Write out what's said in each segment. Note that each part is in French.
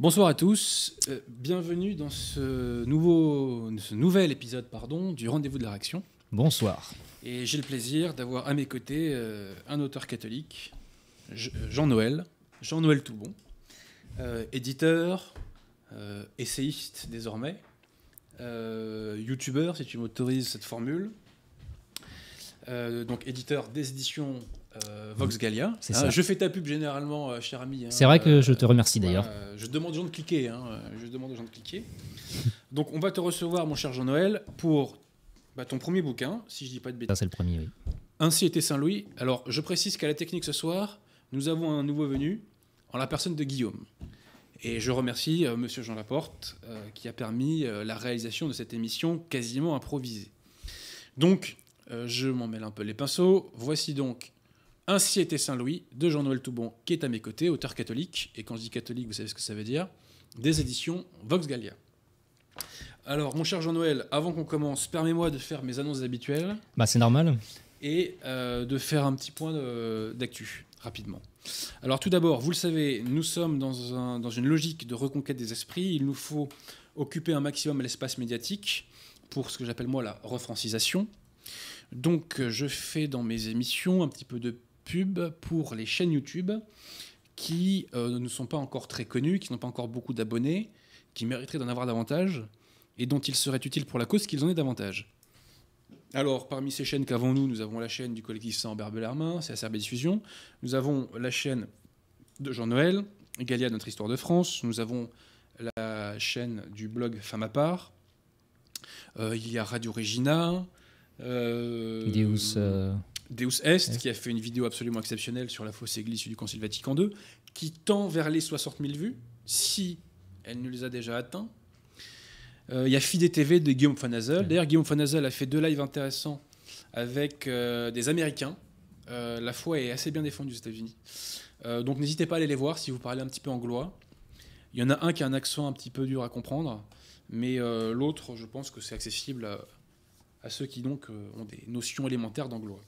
Bonsoir à tous, euh, bienvenue dans ce, nouveau, ce nouvel épisode pardon, du Rendez-vous de la Réaction. Bonsoir. Et j'ai le plaisir d'avoir à mes côtés euh, un auteur catholique, Jean-Noël, Jean-Noël Toubon, euh, éditeur, essayiste désormais, youtubeur si tu m'autorises cette formule, donc éditeur des éditions euh, Vox Gallia. Hein, je fais ta pub généralement, euh, cher ami. Hein, c'est vrai que je te euh, remercie d'ailleurs. je demande aux gens de cliquer. Hein, je demande aux gens de cliquer. Donc on va te recevoir, mon cher Jean-Noël, pour bah, ton premier bouquin, si je dis pas de bêtises. Ça c'est le premier, oui. Ainsi était Saint-Louis. Alors je précise qu'à la technique ce soir, nous avons un nouveau venu, en la personne de Guillaume. Et je remercie Monsieur Jean Laporte qui a permis la réalisation de cette émission quasiment improvisée. Donc, je m'en mêle un peu les pinceaux. Voici donc ainsi était Saint-Louis de Jean-Noël Toubon, qui est à mes côtés, auteur catholique, et quand je dis catholique, vous savez ce que ça veut dire, des éditions Vox Gallia. Alors, mon cher Jean-Noël, avant qu'on commence, permets-moi de faire mes annonces habituelles. Bah, c'est normal. Et euh, de faire un petit point d'actu, rapidement. Alors, tout d'abord, vous le savez, nous sommes dans, une logique de reconquête des esprits. Il nous faut occuper un maximum l'espace médiatique pour ce que j'appelle moi la refrancisation. Donc, je fais dans mes émissions un petit peu de pub pour les chaînes YouTube qui euh, ne sont pas encore très connues, qui n'ont pas encore beaucoup d'abonnés, qui mériteraient d'en avoir davantage et dont il serait utile pour la cause qu'ils en aient davantage. Alors, parmi ces chaînes qu'avons nous, nous avons la chaîne du collectif Saint c'est c'est Diffusion. Nous avons la chaîne de Jean-Noël, Galia Notre Histoire de France. Nous avons la chaîne du blog Femme à part. Euh, il y a Radio Regina. Euh, euh Deus Est, qui a fait une vidéo absolument exceptionnelle sur la fausse église du Concile Vatican II, qui tend vers les 60 000 vues, si elle ne les a déjà atteints. Euh, il y a Fide TV de Guillaume Fanazel. D'ailleurs, Guillaume Fanazel a fait deux lives intéressants avec euh, des Américains. Euh, la foi est assez bien défendue aux États-Unis. donc n'hésitez pas à aller les voir si vous parlez un petit peu anglois. Il y en a un qui a un accent un petit peu dur à comprendre, mais l'autre, je pense que c'est accessible à, ceux qui donc ont des notions élémentaires d'anglois.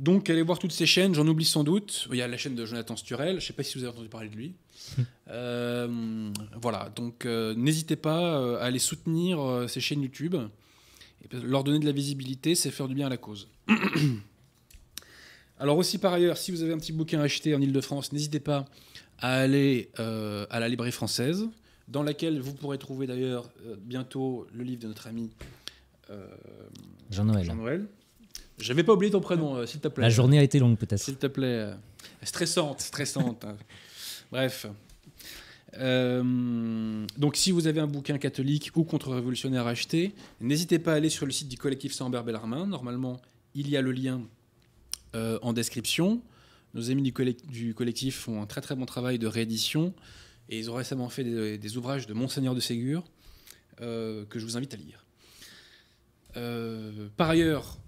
Donc allez voir toutes ces chaînes, j'en oublie sans doute. Il y a la chaîne de Jonathan Sturel, je ne sais pas si vous avez entendu parler de lui. Euh, voilà, donc euh, n'hésitez pas euh, à aller soutenir ces chaînes YouTube. leur donner de la visibilité, c'est faire du bien à la cause. Alors aussi par ailleurs, si vous avez un petit bouquin à acheter en Ile-de-France, n'hésitez pas à aller à la librairie française, dans laquelle vous pourrez trouver d'ailleurs bientôt le livre de notre ami Jean-Noël j'avais pas oublié ton prénom, euh, s'il te plaît. La journée a été longue, peut-être. S'il te plaît. Euh, stressante, stressante. Hein. Bref. Euh, donc, si vous avez un bouquin catholique ou contre-révolutionnaire à acheter, n'hésitez pas à aller sur le site du collectif Sambert Bellarmin. Normalement, il y a le lien en description. Nos amis du, collectif font un très très bon travail de réédition et ils ont récemment fait des, des ouvrages de Monseigneur de Ségur que je vous invite à lire. par ailleurs,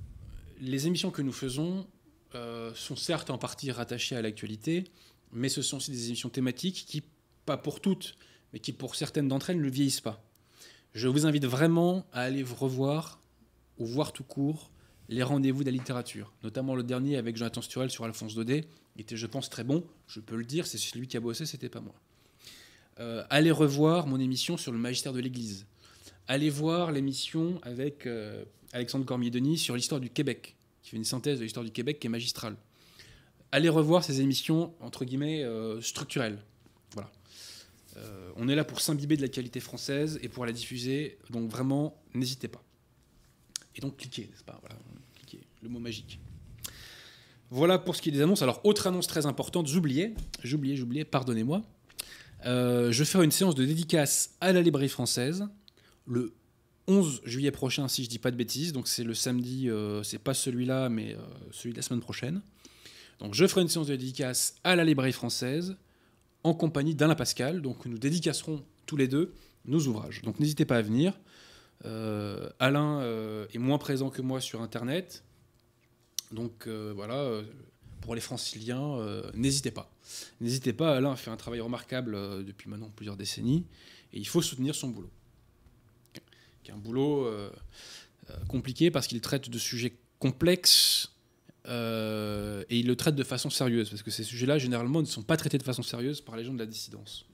les émissions que nous faisons euh, sont certes en partie rattachées à l'actualité, mais ce sont aussi des émissions thématiques qui, pas pour toutes, mais qui pour certaines d'entre elles ne vieillissent pas. Je vous invite vraiment à aller revoir ou voir tout court les rendez-vous de la littérature, notamment le dernier avec Jonathan Sturel sur Alphonse Daudet, il était, je pense, très bon. Je peux le dire, c'est celui qui a bossé, c'était pas moi. Euh, allez revoir mon émission sur le magistère de l'Église. Allez voir l'émission avec euh, Alexandre Cormier-Denis sur l'histoire du Québec, qui fait une synthèse de l'histoire du Québec qui est magistrale. Allez revoir ces émissions, entre guillemets, euh, structurelles. Voilà. Euh, on est là pour s'imbiber de la qualité française et pour la diffuser, donc vraiment, n'hésitez pas. Et donc, cliquez, n'est-ce pas cliquez, le mot magique. Voilà pour ce qui est des annonces. Alors, autre annonce très importante, j'oubliais, j'oubliais, j'oubliais, pardonnez-moi. Euh, je vais faire une séance de dédicace à la librairie française le 11 juillet prochain, si je dis pas de bêtises. Donc c'est le samedi, euh, c'est pas celui-là, mais euh, celui de la semaine prochaine. Donc je ferai une séance de dédicace à la librairie française en compagnie d'Alain Pascal. Donc nous dédicacerons tous les deux nos ouvrages. Donc n'hésitez pas à venir. Euh, Alain euh, est moins présent que moi sur Internet. Donc voilà, pour les franciliens, n'hésitez pas. N'hésitez pas, Alain fait un travail remarquable depuis maintenant plusieurs décennies. Et il faut soutenir son boulot. C'est un boulot euh, euh, compliqué parce qu'il traite de sujets complexes euh, et il le traite de façon sérieuse parce que ces sujets-là, généralement, ne sont pas traités de façon sérieuse par les gens de la dissidence.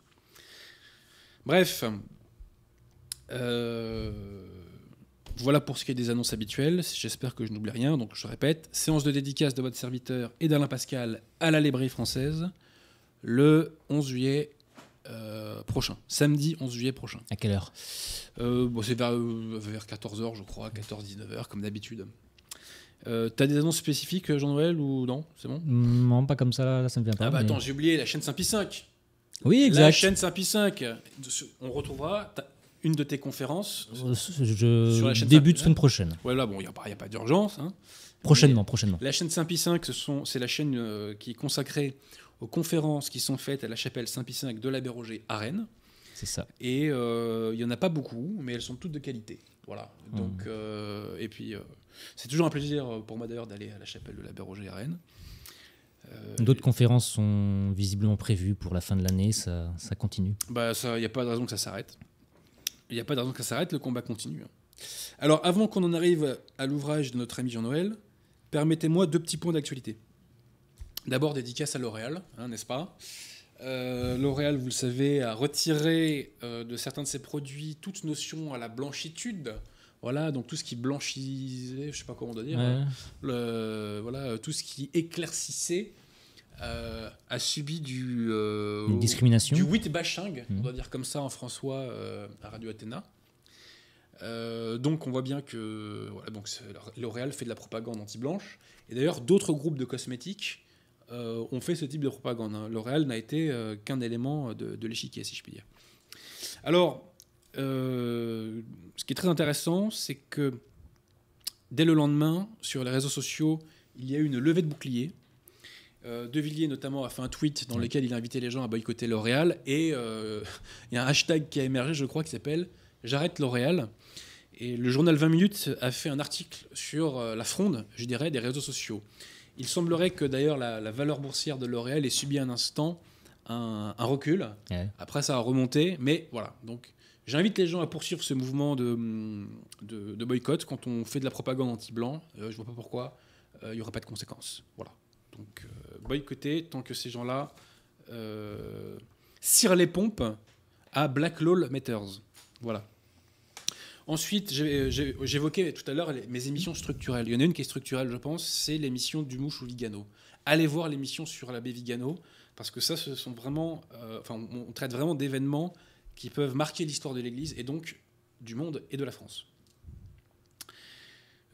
Bref, voilà pour ce qui est des annonces habituelles. J'espère que je n'oublie rien. Donc, je répète séance de dédicace de votre serviteur et d'Alain Pascal à la librairie française le 11 juillet euh, prochain, samedi 11 juillet prochain. À quelle heure euh, bon, C'est vers, euh, vers 14h, je crois, 14-19h, comme d'habitude. Euh, T'as des annonces spécifiques, Jean-Noël, ou non C'est bon Non, pas comme ça, là, ça ne vient pas. Ah bah attends, j'ai oublié la chaîne saint 5. Oui, exact. La chaîne saint 5. On retrouvera une de tes conférences sur la chaîne Début de semaine prochaine. Ouais, là, bon, il n'y a, a, pas d'urgence. Hein. Prochainement, prochainement. La chaîne saint 5, c'est la chaîne qui est consacrée aux conférences qui sont faites à la chapelle Saint-Picin de de Béroger à Rennes. C'est ça. Et euh, il y n'y en a pas beaucoup, mais elles sont toutes de qualité. Voilà. Donc, mmh. euh, et puis, euh, c'est toujours un plaisir pour moi d'ailleurs d'aller à la chapelle de la à Rennes. D'autres conférences sont visiblement prévues pour la fin de l'année, ça, ça continue Bah Il n'y a pas de raison que ça s'arrête. Il n'y a pas de raison que ça s'arrête, le combat continue. Hein. Alors avant qu'on en arrive à l'ouvrage de notre ami Jean-Noël, permettez-moi deux petits points d'actualité. D'abord, dédicace à L'Oréal, hein, n'est-ce pas euh, L'Oréal, vous le savez, a retiré euh, de certains de ses produits toute notion à la blanchitude. Voilà, donc tout ce qui blanchissait, je ne sais pas comment on doit dire, hein, voilà, tout ce qui éclaircissait euh, a subi du. Une discrimination. Du wit on mm. doit dire comme ça en François à Radio Athéna. donc on voit bien que L'Oréal fait de la propagande anti-blanche. Et d'ailleurs, d'autres groupes de cosmétiques euh, on ont fait ce type de propagande. Hein. L'Oréal n'a été euh, qu'un élément de, l'échiquier, si je puis dire. Alors, euh, ce qui est très intéressant, c'est que dès le lendemain, sur les réseaux sociaux, il y a eu une levée de boucliers. de Villiers, notamment, a fait un tweet dans lequel il invitait les gens à boycotter L'Oréal. Et il y a un hashtag qui a émergé, je crois, qui s'appelle J'arrête L'Oréal. Et le journal 20 minutes a fait un article sur la fronde, je dirais, des réseaux sociaux. Il semblerait que d'ailleurs la, valeur boursière de L'Oréal ait subi un instant un, recul. Après, ça a remonté. Mais voilà. Donc, j'invite les gens à poursuivre ce mouvement de, boycott quand on fait de la propagande anti-blanc. Euh, je ne vois pas pourquoi euh, il y n'y pas de conséquences. Voilà. Donc, euh, boycotter tant que ces gens-là cirent les pompes à Black Law Matters. Voilà. Ensuite, euh, j'évoquais tout à l'heure mes émissions structurelles. Il y en a une qui est structurelle, je pense, c'est l'émission du Mouche ou Vigano. Allez voir l'émission sur l'abbé Vigano, parce que ça, ce sont vraiment. Euh, on, traite vraiment d'événements qui peuvent marquer l'histoire de l'Église et donc du monde et de la France.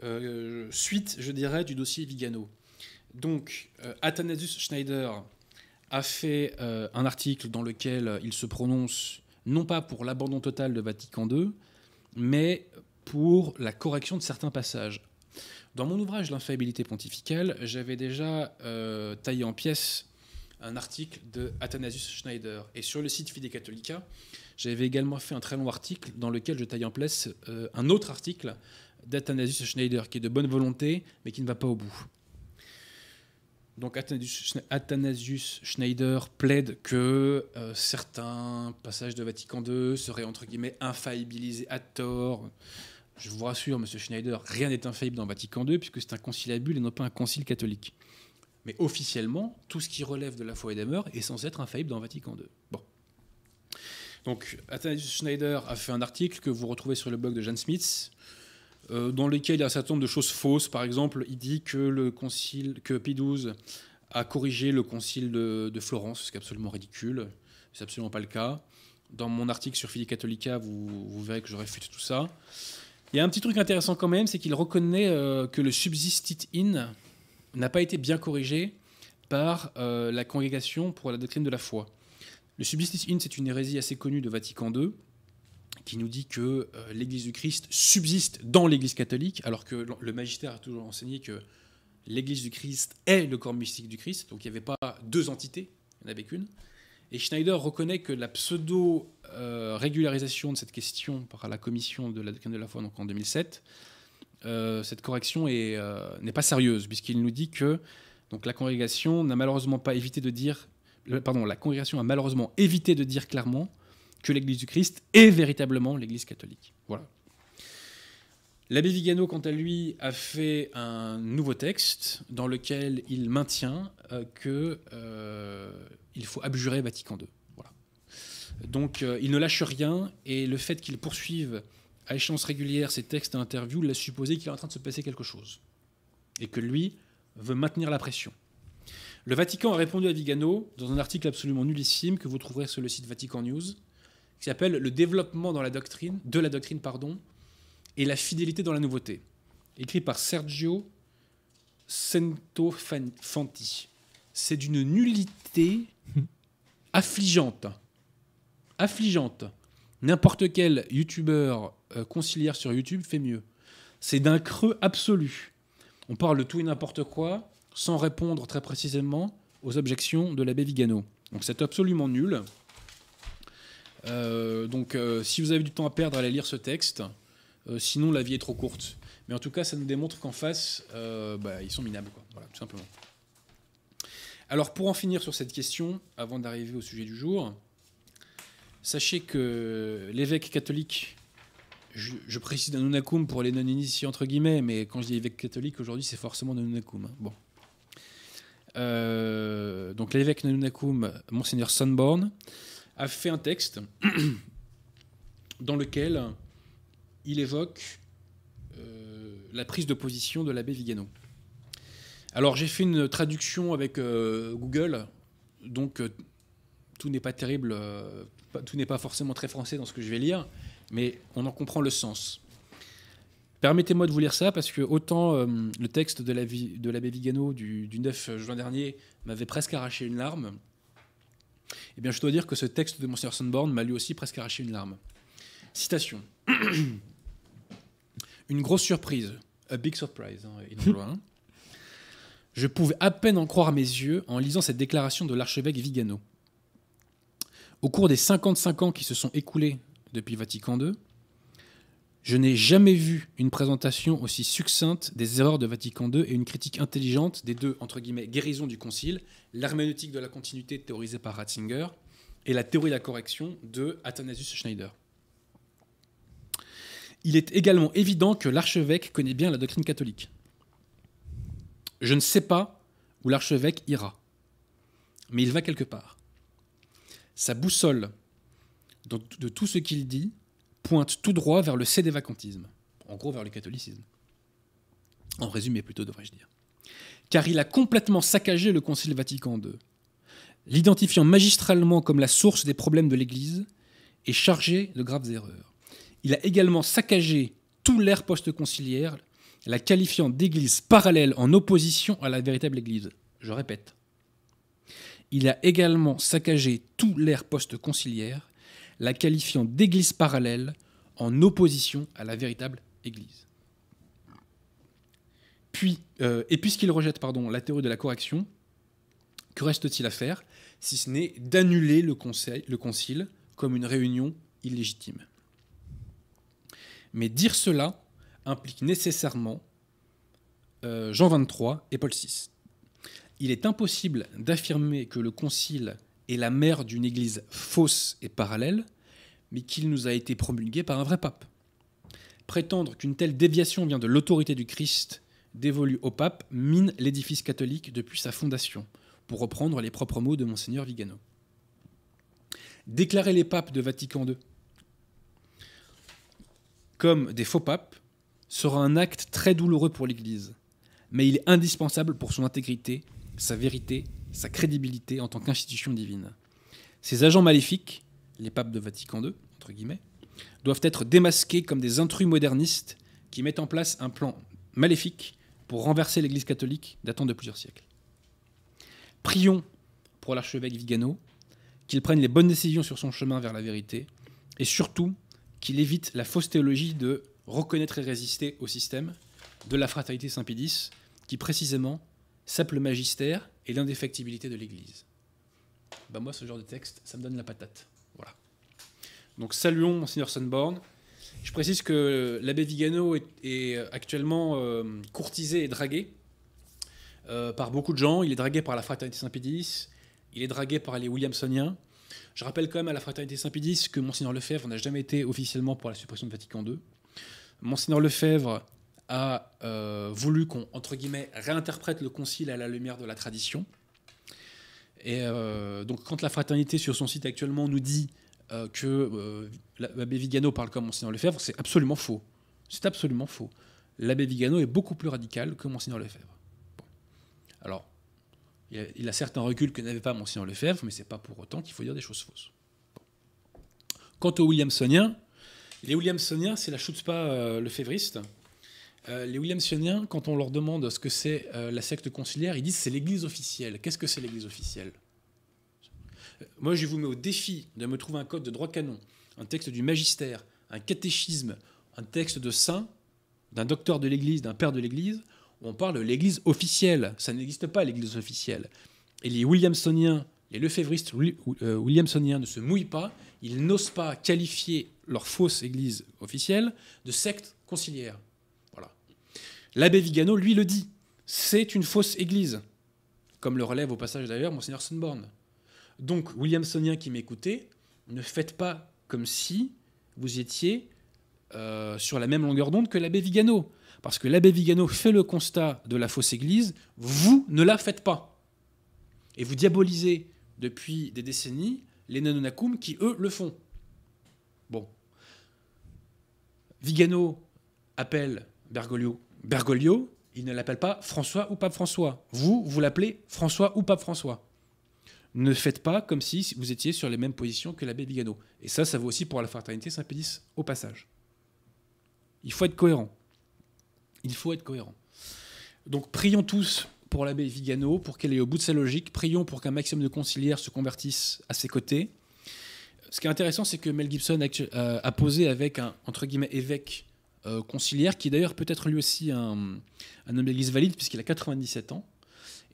Euh, suite, je dirais, du dossier Vigano. Donc, Athanasius Schneider a fait un article dans lequel il se prononce non pas pour l'abandon total de Vatican II, mais pour la correction de certains passages. Dans mon ouvrage L'infaillibilité pontificale, j'avais déjà euh, taillé en pièces un article de Athanasius Schneider. Et sur le site Fidei Catholica, j'avais également fait un très long article dans lequel je taille en place euh, un autre article d'Athanasius Schneider qui est de bonne volonté mais qui ne va pas au bout. Donc Athanasius Schneider plaide que euh, certains passages de Vatican II seraient entre guillemets infaillibilisés à tort. Je vous rassure, Monsieur Schneider, rien n'est infaillible dans Vatican II puisque c'est un conciliabule et non pas un concile catholique. Mais officiellement, tout ce qui relève de la foi et des mœurs est censé être infaillible dans Vatican II. Bon. Donc Athanasius Schneider a fait un article que vous retrouvez sur le blog de Jan Smith. Euh, dans lesquels il y a un certain nombre de choses fausses. Par exemple, il dit que, le concile, que Pie XII a corrigé le concile de, Florence, ce qui est absolument ridicule. C'est absolument pas le cas. Dans mon article sur Fili Catholica, vous, verrez que je réfute tout ça. Il y a un petit truc intéressant quand même, c'est qu'il reconnaît euh, que le subsistit in n'a pas été bien corrigé par euh, la congrégation pour la doctrine de la foi. Le subsistit in, c'est une hérésie assez connue de Vatican II, qui nous dit que euh, l'Église du Christ subsiste dans l'Église catholique, alors que le magistère a toujours enseigné que l'Église du Christ est le corps mystique du Christ, donc il n'y avait pas deux entités, il n'y en avait qu'une. Et Schneider reconnaît que la pseudo-régularisation euh, de cette question par la commission de la doctrine de la foi donc en 2007, euh, cette correction n'est pas sérieuse, puisqu'il nous dit que donc, la congrégation n'a malheureusement pas évité de dire... Pardon, la congrégation a malheureusement évité de dire clairement que l'Église du Christ est véritablement l'Église catholique. Voilà. L'abbé Vigano, quant à lui, a fait un nouveau texte dans lequel il maintient euh, qu'il euh, faut abjurer Vatican II. Voilà. Donc euh, il ne lâche rien et le fait qu'il poursuive à échéance régulière ses textes d'interview interview l'a qu'il est en train de se passer quelque chose et que lui veut maintenir la pression. Le Vatican a répondu à Vigano dans un article absolument nullissime que vous trouverez sur le site Vatican News qui s'appelle Le développement dans la doctrine, de la doctrine pardon, et la fidélité dans la nouveauté, écrit par Sergio Centofanti. C'est d'une nullité affligeante. Affligeante. N'importe quel youtubeur concilière euh, conciliaire sur YouTube fait mieux. C'est d'un creux absolu. On parle de tout et n'importe quoi sans répondre très précisément aux objections de l'abbé Vigano. Donc c'est absolument nul. Euh, donc, euh, si vous avez du temps à perdre, allez lire ce texte. Euh, sinon, la vie est trop courte. Mais en tout cas, ça nous démontre qu'en face, bah, ils sont minables, quoi. Voilà, tout simplement. Alors, pour en finir sur cette question, avant d'arriver au sujet du jour, sachez que l'évêque catholique je, précise précise nunakum pour les non-initiés, entre guillemets, mais quand je dis évêque catholique, aujourd'hui, c'est forcément Nunacum. Hein. Bon. donc l'évêque nunakum, Monseigneur Sunborn, a fait un texte dans lequel il évoque euh, la prise de position de l'abbé Vigano. Alors j'ai fait une traduction avec euh, Google, donc euh, tout n'est pas terrible, tout n'est pas forcément très français dans ce que je vais lire, mais on en comprend le sens. Permettez-moi de vous lire ça parce que autant le texte de l'abbé Vigano du, du 9 juin dernier m'avait presque arraché une larme, eh bien, je dois dire que ce texte de Monsieur Sonborn m'a lui aussi presque arraché une larme. Citation. une grosse surprise, a big surprise, hein, Je pouvais à peine en croire mes yeux en lisant cette déclaration de l'archevêque Vigano. Au cours des 55 ans qui se sont écoulés depuis Vatican II, je n'ai jamais vu une présentation aussi succincte des erreurs de Vatican II et une critique intelligente des deux, entre guillemets, guérisons du Concile, l'herméneutique de la continuité théorisée par Ratzinger et la théorie de la correction de Athanasius Schneider. Il est également évident que l'archevêque connaît bien la doctrine catholique. Je ne sais pas où l'archevêque ira, mais il va quelque part. Sa boussole de tout ce qu'il dit pointe tout droit vers le cédévacantisme, en gros vers le catholicisme. En résumé, plutôt, devrais-je dire. Car il a complètement saccagé le Concile Vatican II, l'identifiant magistralement comme la source des problèmes de l'Église et chargé de graves erreurs. Il a également saccagé tout l'ère post-conciliaire, la qualifiant d'Église parallèle en opposition à la véritable Église. Je répète. Il a également saccagé tout l'ère post-conciliaire, la qualifiant d'église parallèle en opposition à la véritable église. Puis, euh, et puisqu'il rejette pardon, la théorie de la correction, que reste-t-il à faire si ce n'est d'annuler le, concile comme une réunion illégitime Mais dire cela implique nécessairement euh, Jean 23 et Paul VI. Il est impossible d'affirmer que le concile est la mère d'une Église fausse et parallèle, mais qu'il nous a été promulgué par un vrai pape. Prétendre qu'une telle déviation vient de l'autorité du Christ dévolue au pape mine l'édifice catholique depuis sa fondation, pour reprendre les propres mots de monseigneur Vigano. Déclarer les papes de Vatican II comme des faux papes sera un acte très douloureux pour l'Église, mais il est indispensable pour son intégrité, sa vérité sa crédibilité en tant qu'institution divine. Ces agents maléfiques, les papes de Vatican II, entre guillemets, doivent être démasqués comme des intrus modernistes qui mettent en place un plan maléfique pour renverser l'Église catholique datant de plusieurs siècles. Prions pour l'archevêque Vigano, qu'il prenne les bonnes décisions sur son chemin vers la vérité, et surtout qu'il évite la fausse théologie de reconnaître et résister au système de la fraternité Saint-Pédis, qui précisément sape le magistère et l'indéfectibilité de l'Église. Ben moi, ce genre de texte, ça me donne la patate. Voilà. Donc saluons Monseigneur Sunborn. Je précise que l'abbé Vigano est, actuellement euh, courtisé et dragué euh, par beaucoup de gens. Il est dragué par la fraternité Saint-Pédis, il est dragué par les Williamsoniens. Je rappelle quand même à la fraternité Saint-Pédis que Monseigneur Lefebvre n'a jamais été officiellement pour la suppression de Vatican II. Monseigneur Lefebvre a euh, voulu qu'on, guillemets, réinterprète le concile à la lumière de la tradition. Et euh, donc, quand la fraternité, sur son site actuellement, nous dit euh, que l'abbé Vigano parle comme Monseigneur Lefebvre, c'est absolument faux. C'est absolument faux. L'abbé Vigano est beaucoup plus radical que Monseigneur Lefebvre. Alors, il a, certes un recul que n'avait pas Monseigneur Lefebvre, mais ce n'est pas pour autant qu'il faut dire des choses fausses. Quant aux Williamsoniens, les Williamsoniens, c'est la schutzpa Le Fèvreiste euh, les Williamsoniens, quand on leur demande ce que c'est euh, la secte concilière, ils disent c'est l'Église officielle. Qu'est-ce que c'est l'Église officielle euh, Moi, je vous mets au défi de me trouver un code de droit canon, un texte du magistère, un catéchisme, un texte de saint, d'un docteur de l'Église, d'un père de l'Église. Où on parle de l'Église officielle. Ça n'existe pas l'Église officielle. Et les Williamsoniens, les lefévristes williamsoniens ne se mouillent pas. Ils n'osent pas qualifier leur fausse Église officielle de secte concilière. L'abbé Vigano, lui, le dit. C'est une fausse église, comme le relève au passage d'ailleurs Mgr Sunborn. Donc, Williamsonien qui m'écoutait, ne faites pas comme si vous étiez euh, sur la même longueur d'onde que l'abbé Vigano. Parce que l'abbé Vigano fait le constat de la fausse église, vous ne la faites pas. Et vous diabolisez depuis des décennies les nanonacum qui, eux, le font. Bon. Vigano appelle Bergoglio Bergoglio, il ne l'appelle pas François ou Pape François. Vous, vous l'appelez François ou Pape François. Ne faites pas comme si vous étiez sur les mêmes positions que l'abbé Vigano. Et ça, ça vaut aussi pour la fraternité Saint-Pédis au passage. Il faut être cohérent. Il faut être cohérent. Donc prions tous pour l'abbé Vigano, pour qu'elle ait au bout de sa logique. Prions pour qu'un maximum de conciliaires se convertissent à ses côtés. Ce qui est intéressant, c'est que Mel Gibson a, euh, posé avec un entre guillemets évêque euh, conciliaire, qui est d'ailleurs peut-être lui aussi un, un homme d'église valide, puisqu'il a 97 ans.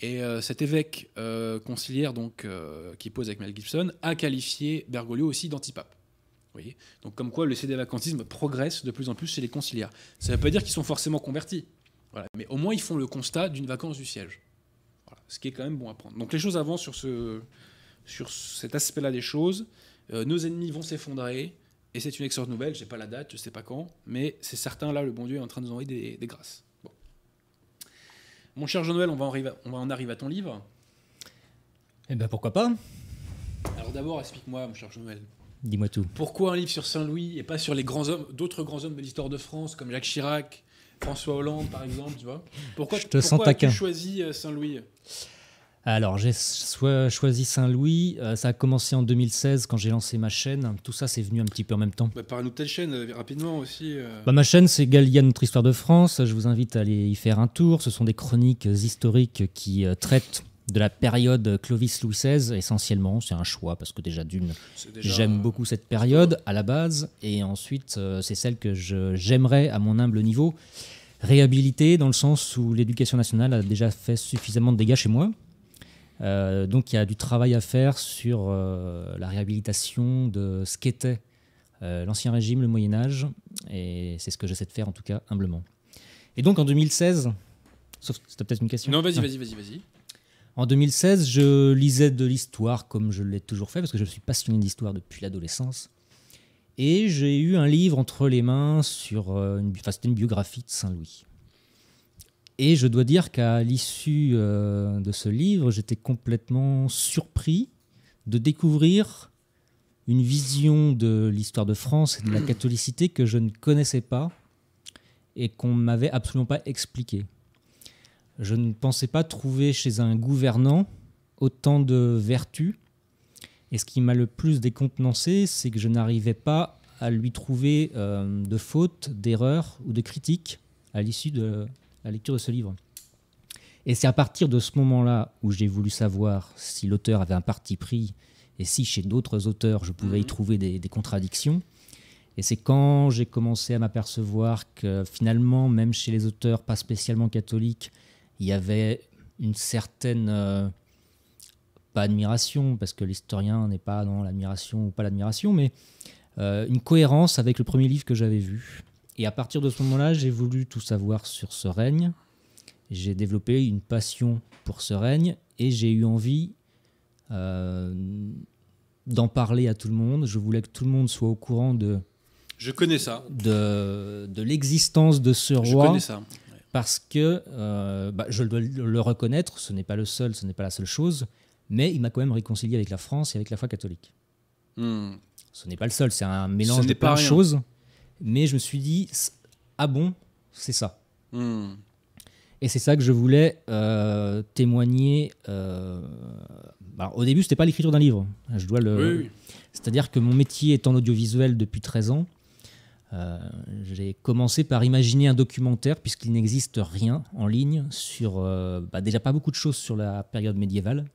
Et euh, cet évêque euh, conciliaire, donc, qui pose avec Mel Gibson, a qualifié Bergoglio aussi d'antipape. voyez Donc, comme quoi le cd-vacantisme progresse de plus en plus chez les conciliaires. Ça ne veut pas dire qu'ils sont forcément convertis, mais au moins ils font le constat d'une vacance du siège. Ce qui est quand même bon à prendre. Donc, les choses avancent sur, ce, sur cet aspect-là des choses. nos ennemis vont s'effondrer, et c'est une excellente nouvelle, j'ai pas la date, je sais pas quand, mais c'est certain, là, le bon Dieu est en train de nous envoyer des, grâces. Mon cher Jean-Noël, on, va en arriver, on va en à ton livre. Eh bien, pourquoi pas Alors d'abord, explique-moi, mon cher Jean-Noël. Dis-moi tout. Pourquoi un livre sur Saint-Louis et pas sur les grands hommes, d'autres grands hommes de l'histoire de France, comme Jacques Chirac, François Hollande, par exemple, tu vois Pourquoi, je as-tu choisi euh, Saint-Louis alors, j'ai choisi Saint-Louis. Euh, ça a commencé en 2016 quand j'ai lancé ma chaîne. Tout ça, c'est venu un petit peu en même temps. Bah, par Parle-nous de telle chaîne euh, rapidement aussi. Euh. Bah, ma chaîne, c'est Gallia Notre Histoire de France. Je vous invite à aller y faire un tour. Ce sont des chroniques historiques qui traitent de la période Clovis Louis XVI essentiellement. C'est un choix parce que déjà d'une, j'aime beaucoup cette période à la base. Et ensuite, c'est celle que j'aimerais à mon humble niveau réhabiliter dans le sens où l'éducation nationale a déjà fait suffisamment de dégâts chez moi. Euh, donc il y a du travail à faire sur euh, la réhabilitation de ce qu'était euh, l'Ancien Régime, le Moyen Âge, et c'est ce que j'essaie de faire en tout cas humblement. Et donc en 2016, sauf c'était peut-être une question. Non, vas-y, ah. vas-y, vas-y, vas-y. En 2016, je lisais de l'histoire comme je l'ai toujours fait, parce que je suis passionné d'histoire depuis l'adolescence. Et j'ai eu un livre entre les mains sur enfin, c'était une biographie de Saint-Louis. Et je dois dire qu'à l'issue euh, de ce livre, j'étais complètement surpris de découvrir une vision de l'histoire de France et de la catholicité que je ne connaissais pas et qu'on ne m'avait absolument pas expliqué. Je ne pensais pas trouver chez un gouvernant autant de vertus. Et ce qui m'a le plus décontenancé, c'est que je n'arrivais pas à lui trouver euh, de fautes, d'erreurs ou de critiques à l'issue de, la lecture de ce livre. Et c'est à partir de ce moment-là où j'ai voulu savoir si l'auteur avait un parti pris et si chez d'autres auteurs je pouvais y mhm. trouver des, contradictions. Et c'est quand j'ai commencé à m'apercevoir que finalement, même chez les auteurs pas spécialement catholiques, il y avait une certaine, euh, pas admiration, parce que l'historien n'est pas dans l'admiration ou pas l'admiration, mais euh, une cohérence avec le premier livre que j'avais vu. Et à partir de ce moment-là, j'ai voulu tout savoir sur ce règne. J'ai développé une passion pour ce règne et j'ai eu envie euh, d'en parler à tout le monde. Je voulais que tout le monde soit au courant de. Je connais ça. De, l'existence de ce roi. Je connais ça. Parce que euh, bah, je dois le reconnaître, ce n'est pas le seul, ce n'est pas la seule chose, mais il m'a quand même réconcilié avec la France et avec la foi catholique. Hmm. Ce n'est pas le seul, c'est un mélange de plein de choses mais je me suis dit, ah bon, c'est ça. Hmm. Et c'est ça que je voulais euh, témoigner. Euh, au début, c'était pas l'écriture d'un livre. Hein, C'est-à-dire que mon métier est en audiovisuel depuis 13 ans. Euh, j'ai commencé par imaginer un documentaire, puisqu'il n'existe rien en ligne sur bah, déjà pas beaucoup de choses sur la période médiévale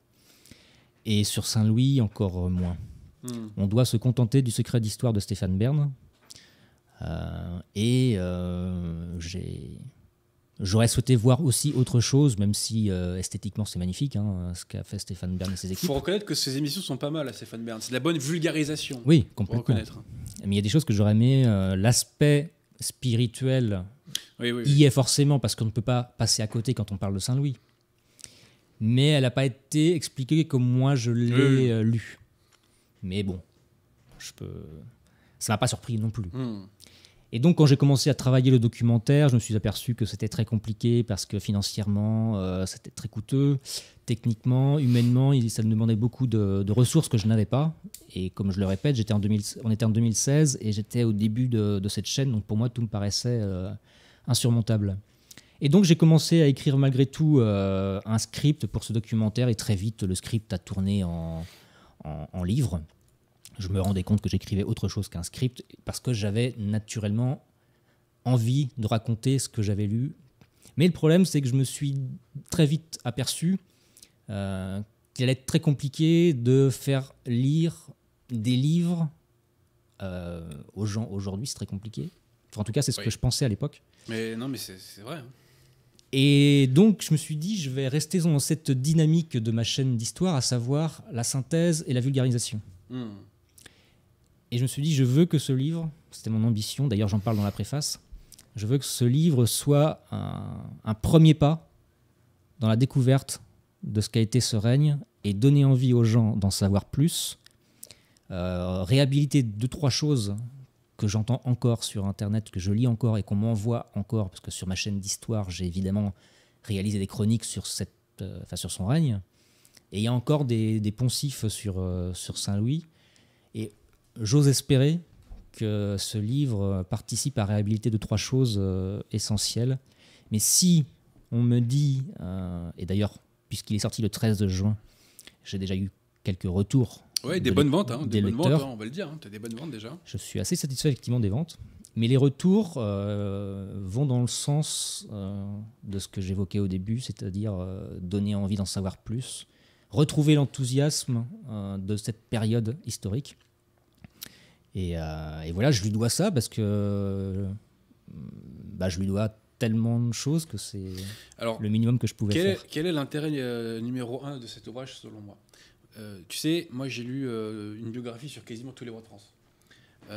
et sur Saint-Louis encore moins. Hmm. On doit se contenter du secret d'histoire de Stéphane Bern, euh, et euh, j'ai J'aurais souhaité voir aussi autre chose, même si euh, esthétiquement c'est magnifique, hein, ce qu'a fait Stéphane Bern et ses équipes. Il faut reconnaître que ces émissions sont pas mal à Stéphane Bern. C'est de la bonne vulgarisation. Oui, complètement. Faut reconnaître. Mais il y a des choses que j'aurais aimé. L'aspect spirituel y est forcément, parce qu'on ne peut pas passer à côté quand on parle de Saint-Louis. Mais elle n'a pas été expliquée comme moi je l'ai lu. Mais bon, je peux... ça m'a pas surpris non plus. Hmm. Et donc, quand j'ai commencé à travailler le documentaire, je me suis aperçu que c'était très compliqué parce que financièrement, euh, c'était très coûteux. Techniquement, humainement, ça me demandait beaucoup de, ressources que je n'avais pas. Et comme je le répète, j'étais en on était en 2016 et j'étais au début de, cette chaîne. Donc, pour moi, tout me paraissait euh, insurmontable. Et donc, j'ai commencé à écrire malgré tout euh, un script pour ce documentaire. Et très vite, le script a tourné en livre je me rendais compte que j'écrivais autre chose qu'un script parce que j'avais naturellement envie de raconter ce que j'avais lu. Mais le problème, c'est que je me suis très vite aperçu euh, qu'il allait être très compliqué de faire lire des livres euh, aux gens aujourd'hui. C'est très compliqué. en tout cas, c'est ce que je pensais à l'époque. Mais non, mais c'est vrai. Hein. Et donc, je me suis dit, je vais rester dans cette dynamique de ma chaîne d'histoire, à savoir la synthèse et la vulgarisation. Hmm. Et je me suis dit, je veux que ce livre, c'était mon ambition, d'ailleurs j'en parle dans la préface, je veux que ce livre soit un, premier pas dans la découverte de ce qu'a été ce règne et donner envie aux gens d'en savoir plus, euh, réhabiliter deux, trois choses que j'entends encore sur Internet, que je lis encore et qu'on m'envoie encore, parce que sur ma chaîne d'histoire, j'ai évidemment réalisé des chroniques sur, cette, euh, sur son règne. Et il y a encore des, des poncifs sur, euh, sur Saint-Louis. Et j'ose espérer que ce livre participe à réhabiliter deux, trois choses euh, essentielles. Mais si on me dit, euh, et d'ailleurs, puisqu'il est sorti le 13 juin, j'ai déjà eu quelques retours. Oui, des bonnes ventes, hein, des, bonnes ventes, hein, on va le dire. Hein, tu as des bonnes ventes déjà. Je suis assez satisfait effectivement des ventes. Mais les retours euh, vont dans le sens de ce que j'évoquais au début, c'est-à-dire donner envie d'en savoir plus, retrouver l'enthousiasme de cette période historique. Euh, et, voilà, je lui dois ça parce que bah, je lui dois tellement de choses que c'est le minimum que je pouvais faire. quel est l'intérêt euh, numéro un de cet ouvrage selon moi euh, Tu sais, moi j'ai lu une biographie sur quasiment tous les rois de France.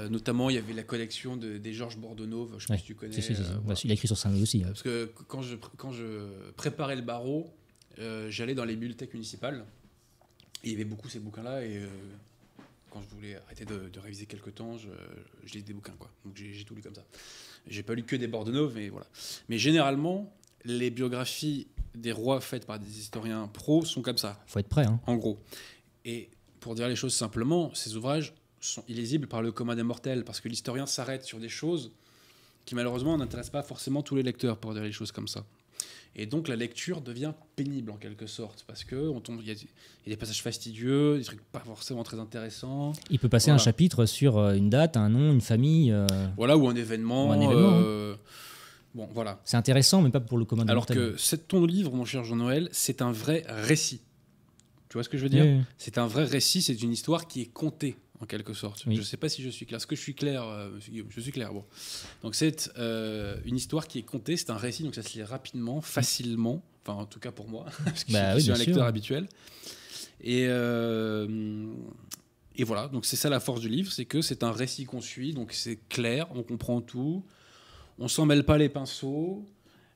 notamment, il y avait la collection des Georges Bordonov, je sais pas si tu connais. Bah, il a écrit sur Saint-Louis aussi. Parce que quand je, quand je préparais le barreau, j'allais dans les bibliothèques municipales. il y avait beaucoup ces bouquins-là et quand je voulais arrêter de, réviser quelques temps, je, lis des bouquins, quoi. Donc j'ai tout lu comme ça. J'ai pas lu que des Bordenov, mais voilà. Mais généralement, les biographies des rois faites par des historiens pros sont comme ça. Faut être prêt, hein. En gros. Et pour dire les choses simplement, ces ouvrages sont illisibles par le commun des mortels, parce que l'historien s'arrête sur des choses qui malheureusement n'intéressent pas forcément tous les lecteurs, pour dire les choses comme ça. Et donc la lecture devient pénible en quelque sorte, parce qu'il y, y, a des passages fastidieux, des trucs pas forcément très intéressants. Il peut passer un chapitre sur euh, une date, un nom, une famille. Euh, voilà, ou un événement. Hein. Euh, bon, voilà. C'est intéressant, mais pas pour le commandant. Alors que cette, ton livre, mon cher Jean-Noël, c'est un vrai récit. Tu vois ce que je veux dire C'est un vrai récit, c'est une histoire qui est contée en quelque sorte. Je ne sais pas si je suis clair. Est-ce que je suis clair euh, Je suis clair. Bon. Donc c'est euh, une histoire qui est contée, c'est un récit, donc ça se lit rapidement, facilement, enfin en tout cas pour moi, parce que bah je, suis un lecteur habituel. Et, euh, et voilà, donc c'est ça la force du livre, c'est que c'est un récit qu'on suit, donc c'est clair, on comprend tout, on s'en mêle pas les pinceaux.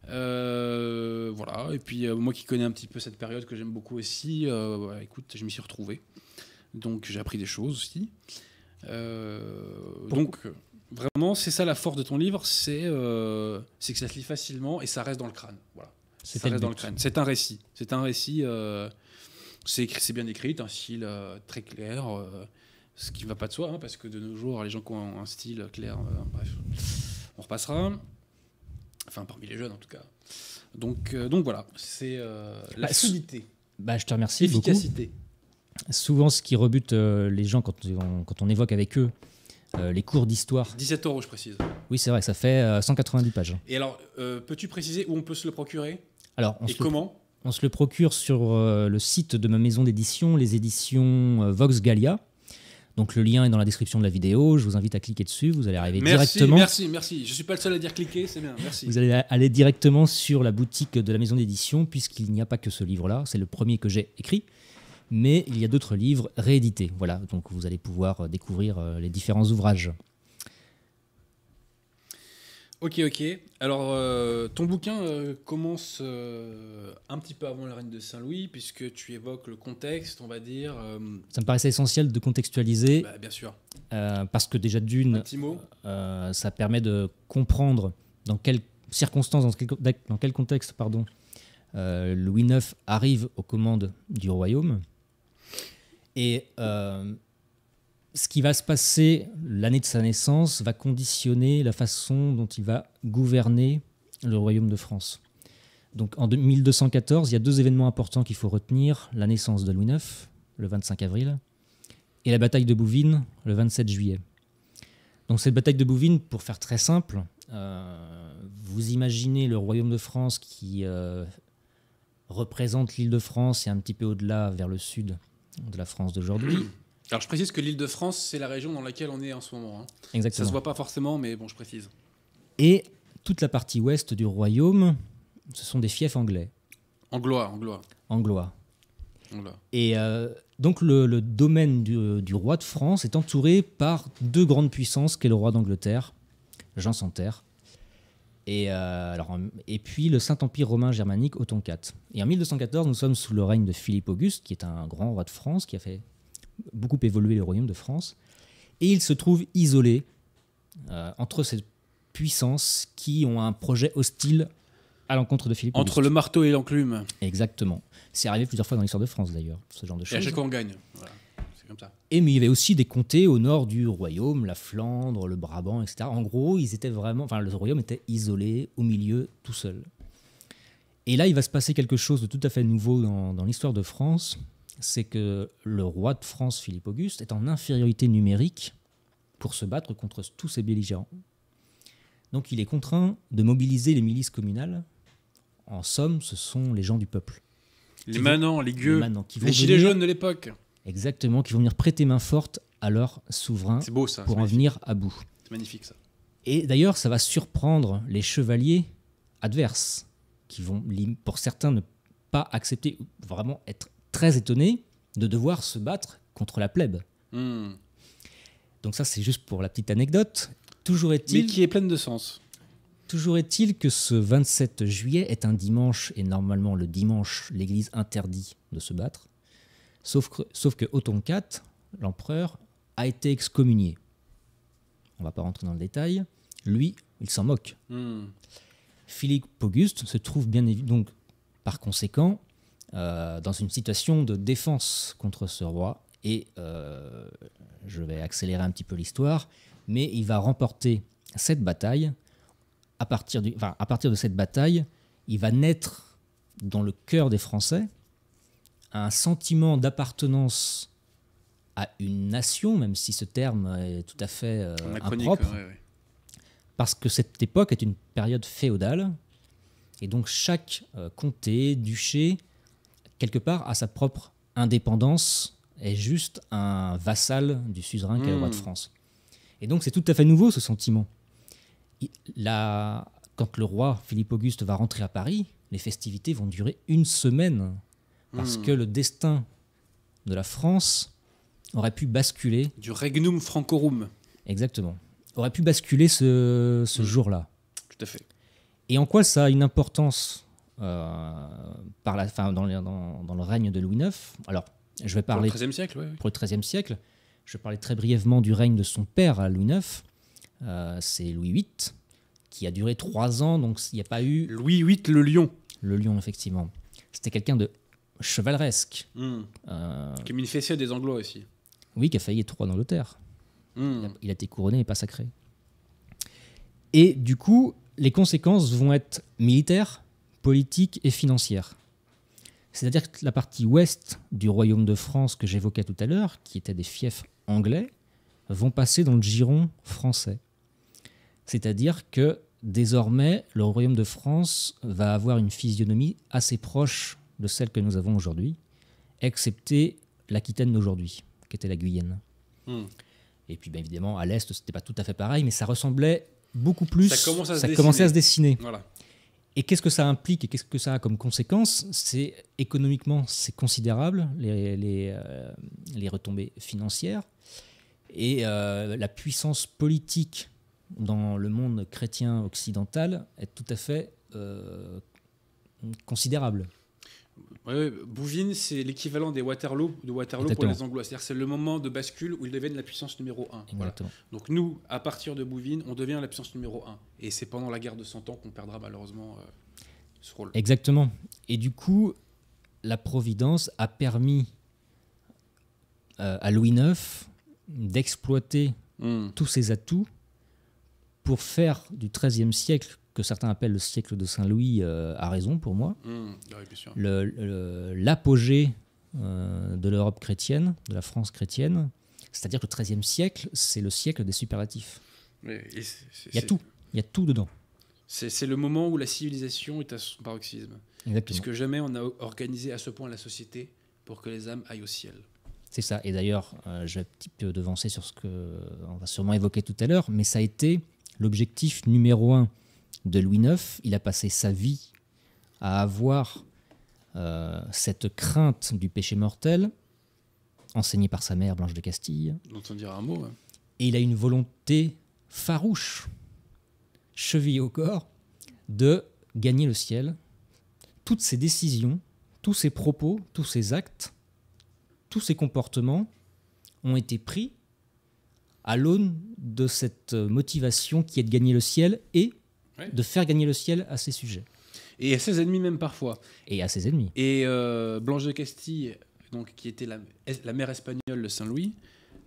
voilà, et puis moi qui connais un petit peu cette période que j'aime beaucoup aussi, bah, écoute, je m'y suis retrouvé. Donc j'ai appris des choses aussi. Euh, donc vraiment, c'est ça la force de ton livre, euh, c'est que ça se lit facilement et ça reste dans le crâne. Voilà. Ça dans le crâne. C'est un récit. C'est un récit. Euh, c'est bien écrit, un style très clair, ce qui ne va pas de soi, hein, parce que de nos jours, les gens qui ont un style clair, on repassera. Enfin, parmi les jeunes en tout cas. Donc, donc voilà, c'est bah, la solidité. Bah, je te remercie. Efficacité souvent ce qui rebute euh, les gens quand on, évoque avec eux euh, les cours d'histoire. 17 euros, je précise. Oui, c'est vrai, ça fait 190 euh, pages. Et alors, peux-tu préciser où on peut se le procurer Alors, Et comment On se le procure sur le site de ma maison d'édition, les éditions Vox Gallia. Donc le lien est dans la description de la vidéo, je vous invite à cliquer dessus, vous allez arriver merci, directement. Merci, merci, je ne suis pas le seul à dire cliquer, c'est bien, merci. Vous allez aller directement sur la boutique de la maison d'édition, puisqu'il n'y a pas que ce livre-là, c'est le premier que j'ai écrit mais il y a d'autres livres réédités. Voilà, donc vous allez pouvoir euh, découvrir euh, les différents ouvrages. Ok, ok. Alors, euh, ton bouquin commence un petit peu avant la reine de Saint-Louis, puisque tu évoques le contexte, on va dire. Ça me paraissait essentiel de contextualiser. Bah, bien sûr. parce que déjà d'une, ça permet de comprendre dans quelles circonstances, dans quel contexte, pardon, Louis IX arrive aux commandes du royaume. Et euh, ce qui va se passer l'année de sa naissance va conditionner la façon dont il va gouverner le royaume de France. Donc en 1214, il y a deux événements importants qu'il faut retenir la naissance de Louis IX, le 25 avril, et la bataille de Bouvines, le 27 juillet. Donc cette bataille de Bouvines, pour faire très simple, euh, vous imaginez le royaume de France qui euh, représente l'île de France et un petit peu au-delà vers le sud, de la France d'aujourd'hui. Alors je précise que l'île de France, c'est la région dans laquelle on est en ce moment. Hein. Exactement. Ça se voit pas forcément, mais bon, je précise. Et toute la partie ouest du royaume, ce sont des fiefs anglais. Anglois, anglois. Anglois. Et euh, donc le, domaine du, euh, du, roi de France est entouré par deux grandes puissances qu'est le roi d'Angleterre, Jean sans terre, et, euh, alors, et puis le Saint-Empire romain germanique Othon 4 Et en 1214, nous sommes sous le règne de Philippe Auguste, qui est un grand roi de France, qui a fait beaucoup évoluer le royaume de France. Et il se trouve isolé euh, entre ces puissances qui ont un projet hostile à l'encontre de Philippe Entre le marteau et l'enclume. Exactement. C'est arrivé plusieurs fois dans l'histoire de France d'ailleurs, ce genre de choses. Et à chaque fois on gagne. Et mais il y avait aussi des comtés au nord du royaume, la Flandre, le Brabant, etc. En gros, ils étaient vraiment, enfin, le royaume était isolé au milieu, tout seul. Et là, il va se passer quelque chose de tout à fait nouveau dans, l'histoire de France, c'est que le roi de France, Philippe Auguste, est en infériorité numérique pour se battre contre tous ses belligérants. Donc il est contraint de mobiliser les milices communales. En somme, ce sont les gens du peuple. Les manants, les gueux, les, les gilets jaunes de l'époque. Exactement, qui vont venir prêter main forte à leur souverain pour en venir à bout. C'est magnifique ça. Et d'ailleurs, ça va surprendre les chevaliers adverses, qui vont, pour certains, ne pas accepter, vraiment être très étonnés de devoir se battre contre la plèbe. Hmm. Donc ça, c'est juste pour la petite anecdote. Toujours est-il... Mais qui est pleine de sens. Toujours est-il que ce 27 juillet est un dimanche, et normalement le dimanche, l'Église interdit de se battre. Sauf que, sauf que l'empereur, a été excommunié. On ne va pas rentrer dans le détail. Lui, il s'en moque. Hmm. Philippe Auguste se trouve bien donc par conséquent euh, dans une situation de défense contre ce roi et euh, je vais accélérer un petit peu l'histoire, mais il va remporter cette bataille. À partir, à partir de cette bataille, il va naître dans le cœur des Français, un sentiment d'appartenance à une nation, même si ce terme est tout à fait euh, impropre, parce que cette époque est une période féodale, et donc chaque euh, comté, duché, quelque part, a sa propre indépendance, est juste un vassal du suzerain qui est le roi de hmm. France. Et donc c'est tout à fait nouveau ce sentiment. quand le roi Philippe Auguste va rentrer à Paris, les festivités vont durer une semaine parce hmm. que le destin de la France aurait pu basculer. Du regnum francorum. Exactement. Aurait pu basculer ce, ce hmm. jour-là. Tout à fait. Et en quoi ça a une importance euh, par la, fin, dans, dans, le règne de Louis IX Alors, je vais parler. Pour le XIIIe siècle, oui. Pour le XIIIe siècle. Je parler très brièvement du règne de son père à euh, Louis IX. Euh, c'est Louis VIII, qui a duré trois ans, donc il n'y a pas eu. Louis VIII le lion. Le lion, effectivement. C'était quelqu'un de chevaleresque. Comme Euh... Qui des anglois, aussi. Oui, qui a failli être roi d'Angleterre. Hmm. Il, a été couronné et pas sacré. Et du coup, les conséquences vont être militaires, politiques et financières. C'est-à-dire que la partie ouest du royaume de France que j'évoquais tout à l'heure, qui était des fiefs anglais, vont passer dans le giron français. C'est-à-dire que désormais, le royaume de France va avoir une physionomie assez proche de celle que nous avons aujourd'hui, excepté l'Aquitaine d'aujourd'hui, qui était la Guyenne. Hmm. Et puis, bien évidemment, à l'Est, c'était pas tout à fait pareil, mais ça ressemblait beaucoup plus. Ça, ça commençait à se dessiner. Voilà. Et qu'est-ce que ça implique et qu'est-ce que ça a comme conséquence C'est économiquement, c'est considérable les, les, euh, retombées financières et euh, la puissance politique dans le monde chrétien occidental est tout à fait euh, considérable. Oui, Bouvines, c'est l'équivalent des Waterloo, de Waterloo pour les Anglois. C'est-à-dire c'est le moment de bascule où ils deviennent la puissance numéro 1. Donc nous, à partir de Bouvines, on devient la puissance numéro 1. Et c'est pendant la guerre de 100 ans qu'on perdra malheureusement euh, ce rôle. Exactement. Et du coup, la Providence a permis euh, à Louis IX d'exploiter hmm. tous ses atouts pour faire du XIIIe siècle que certains appellent le siècle de Saint-Louis euh, a raison pour moi. Mmh, bah l'apogée euh, de l'Europe chrétienne, de la France chrétienne, c'est-à-dire que le XIIIe siècle, c'est le siècle des superlatifs. il y a tout, il y a tout dedans. C'est le moment où la civilisation est à son paroxysme. Puisque jamais on a organisé à ce point la société pour que les âmes aillent au ciel. C'est ça. Et d'ailleurs, euh, je vais un petit peu devancer sur ce que on va sûrement évoquer tout à l'heure, mais ça a été l'objectif numéro un de Louis IX, il a passé sa vie à avoir euh, cette crainte du péché mortel, enseignée par sa mère Blanche de Castille. un mot. Et il a une volonté farouche, cheville au corps, de gagner le ciel. Toutes ses décisions, tous ses propos, tous ses actes, tous ses comportements ont été pris à l'aune de cette motivation qui est de gagner le ciel et de faire gagner le ciel à ses sujets. Et à ses ennemis même parfois. Et à ses ennemis. Et euh, Blanche de Castille, donc, qui était la, mère espagnole de Saint-Louis,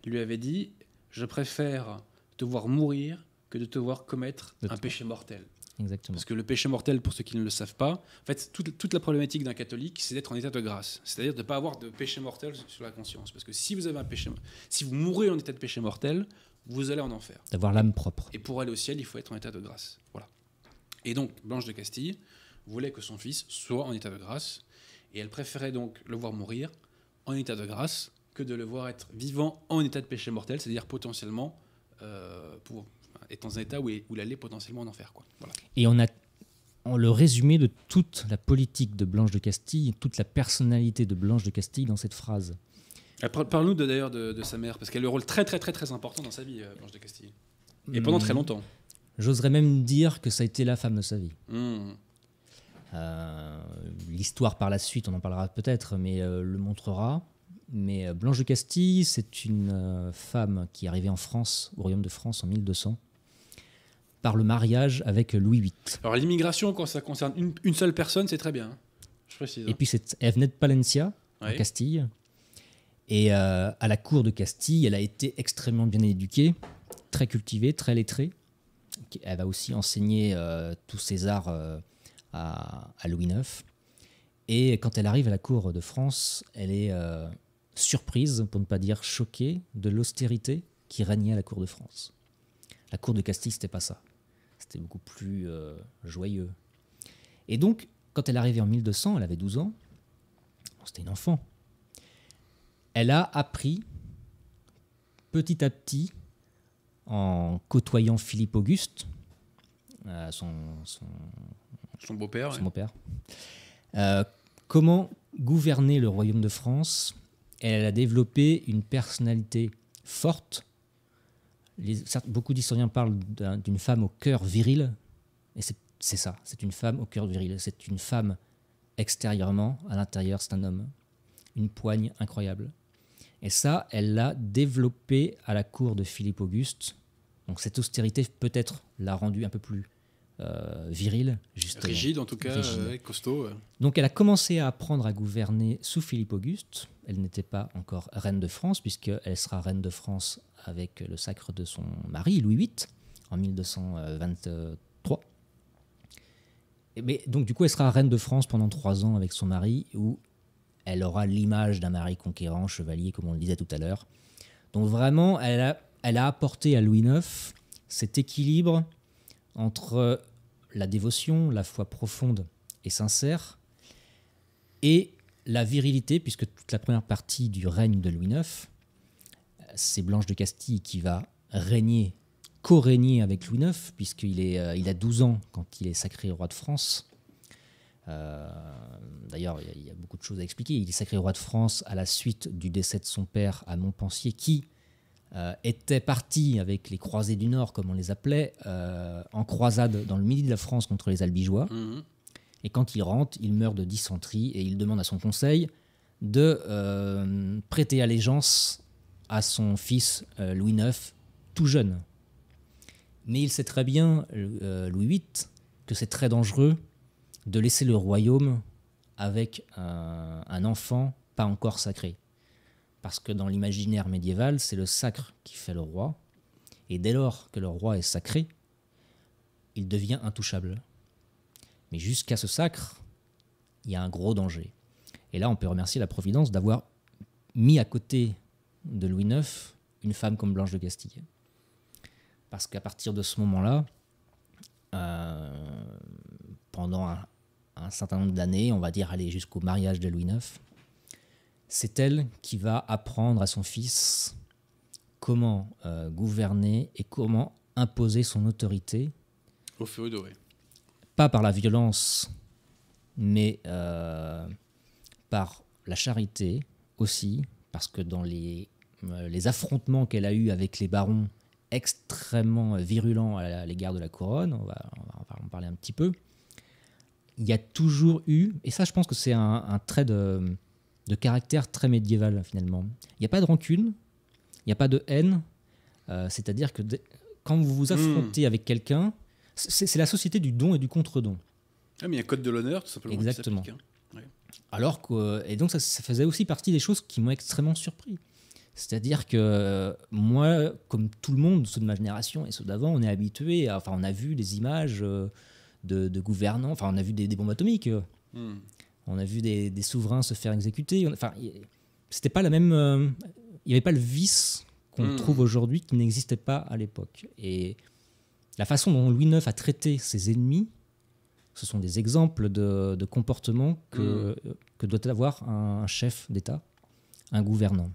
lui avait dit Je préfère te voir mourir que de te voir commettre un péché mortel. Exactement. Parce que le péché mortel, pour ceux qui ne le savent pas, en fait, toute, toute la problématique d'un catholique, c'est d'être en état de grâce. C'est-à-dire de ne pas avoir de péché mortel sur la conscience. Parce que si vous avez un péché, si vous mourrez en état de péché mortel, vous allez en enfer. D'avoir l'âme propre. Et pour aller au ciel, il faut être en état de grâce. Voilà. Et donc, Blanche de Castille voulait que son fils soit en état de grâce, et elle préférait donc le voir mourir en état de grâce que de le voir être vivant en état de péché mortel, c'est-à-dire potentiellement euh, pour être dans un état où, il allait potentiellement en enfer. Quoi. Et on a on le résumé de toute la politique de Blanche de Castille, toute la personnalité de Blanche de Castille dans cette phrase. Euh, parle-nous d'ailleurs de, de, de, sa mère, parce qu'elle a eu un rôle très très très très important dans sa vie, euh, Blanche de Castille. Et pendant hum. très longtemps. J'oserais même dire que ça a été la femme de sa vie. Hmm. Euh, l'histoire par la suite, on en parlera peut-être, mais euh, le montrera. Mais euh, Blanche de Castille, c'est une femme qui est arrivée en France, au royaume de France, en 1200, par le mariage avec Louis VIII. Alors l'immigration, quand ça concerne une, seule personne, c'est très bien. Hein. Je précise. Hein. Et puis elle venait de Palencia, Castille. Et à la cour de Castille, elle a été extrêmement bien éduquée, très cultivée, très lettrée elle va aussi enseigner euh, tous ses arts euh, à, Louis IX. Et quand elle arrive à la cour de France, elle est euh, surprise, pour ne pas dire choquée, de l'austérité qui régnait à la cour de France. La cour de Castille, c'était pas ça. C'était beaucoup plus joyeux. Et donc, quand elle arrivait en 1200, elle avait 12 ans. C'était une enfant. Elle a appris petit à petit en côtoyant Philippe Auguste, euh, son, beau-père. Euh, comment gouverner le royaume de France Elle a développé une personnalité forte. beaucoup d'historiens parlent d'une femme au cœur viril, et c'est ça, c'est une femme au cœur viril. C'est une femme extérieurement, à l'intérieur, c'est un homme. Une poigne incroyable. Et ça, elle l'a développé à la cour de Philippe Auguste. Donc cette austérité peut-être l'a rendue un peu plus euh, virile, Rigide en tout cas, euh, costaud. Donc elle a commencé à apprendre à gouverner sous Philippe Auguste. Elle n'était pas encore reine de France, puisqu'elle sera reine de France avec le sacre de son mari, Louis VIII, en 1223. Et mais, donc du coup, elle sera reine de France pendant trois ans avec son mari, où elle aura l'image d'un mari conquérant, chevalier, comme on le disait tout à l'heure. Donc vraiment, elle a, apporté à Louis IX cet équilibre entre la dévotion, la foi profonde et sincère, et la virilité, puisque toute la première partie du règne de Louis IX, c'est Blanche de Castille qui va régner, co-régner avec Louis IX, puisqu'il euh, a 12 ans quand il est sacré roi de France. Euh, d'ailleurs, il y, a beaucoup de choses à expliquer. Il est sacré roi de France à la suite du décès de son père à Montpensier, qui euh, était parti avec les croisés du Nord, comme on les appelait, euh, en croisade dans le midi de la France contre les Albigeois. Mhm. Et quand il rentre, il meurt de dysenterie et il demande à son conseil de prêter allégeance à son fils Louis IX, tout jeune. Mais il sait très bien, Louis VIII, que c'est très dangereux de laisser le royaume avec euh, un enfant pas encore sacré. Parce que dans l'imaginaire médiéval, c'est le sacre qui fait le roi, et dès lors que le roi est sacré, il devient intouchable. Mais jusqu'à ce sacre, il y a un gros danger. Et là, on peut remercier la Providence d'avoir mis à côté de Louis IX une femme comme Blanche de Castille. Parce qu'à partir de ce moment-là, euh, pendant un, un certain nombre d'années, on va dire aller jusqu'au mariage de Louis IX, c'est elle qui va apprendre à son fils comment euh, gouverner et comment imposer son autorité. Au feu doré. Pas par la violence, mais euh, par la charité aussi, parce que dans les, euh, les affrontements qu'elle a eus avec les barons extrêmement virulents à l'égard de la couronne, on va en parler un petit peu, il y a toujours eu, et ça je pense que c'est un, trait de, caractère très médiéval finalement, il n'y a pas de rancune, il n'y a pas de haine, euh, c'est-à-dire que quand vous vous hmm. affrontez avec quelqu'un, c'est la société du don et du contre-don. Ah mais il y a un code de l'honneur tout simplement. Exactement. Hein. Alors que, euh, et donc ça, faisait aussi partie des choses qui m'ont extrêmement surpris. C'est-à-dire que euh, moi, comme tout le monde, ceux de ma génération et ceux d'avant, on est habitué, enfin on a vu des images de, gouvernants. Enfin, on a vu des, bombes atomiques. Euh. Hmm. On a vu des, souverains se faire exécuter. Enfin, c'était pas la même. il euh, n'y avait pas le vice qu'on hmm. trouve aujourd'hui qui n'existait pas à l'époque. Et la façon dont Louis IX a traité ses ennemis, ce sont des exemples de, comportement hmm. euh, que, doit avoir un, un chef d'État, un gouvernant.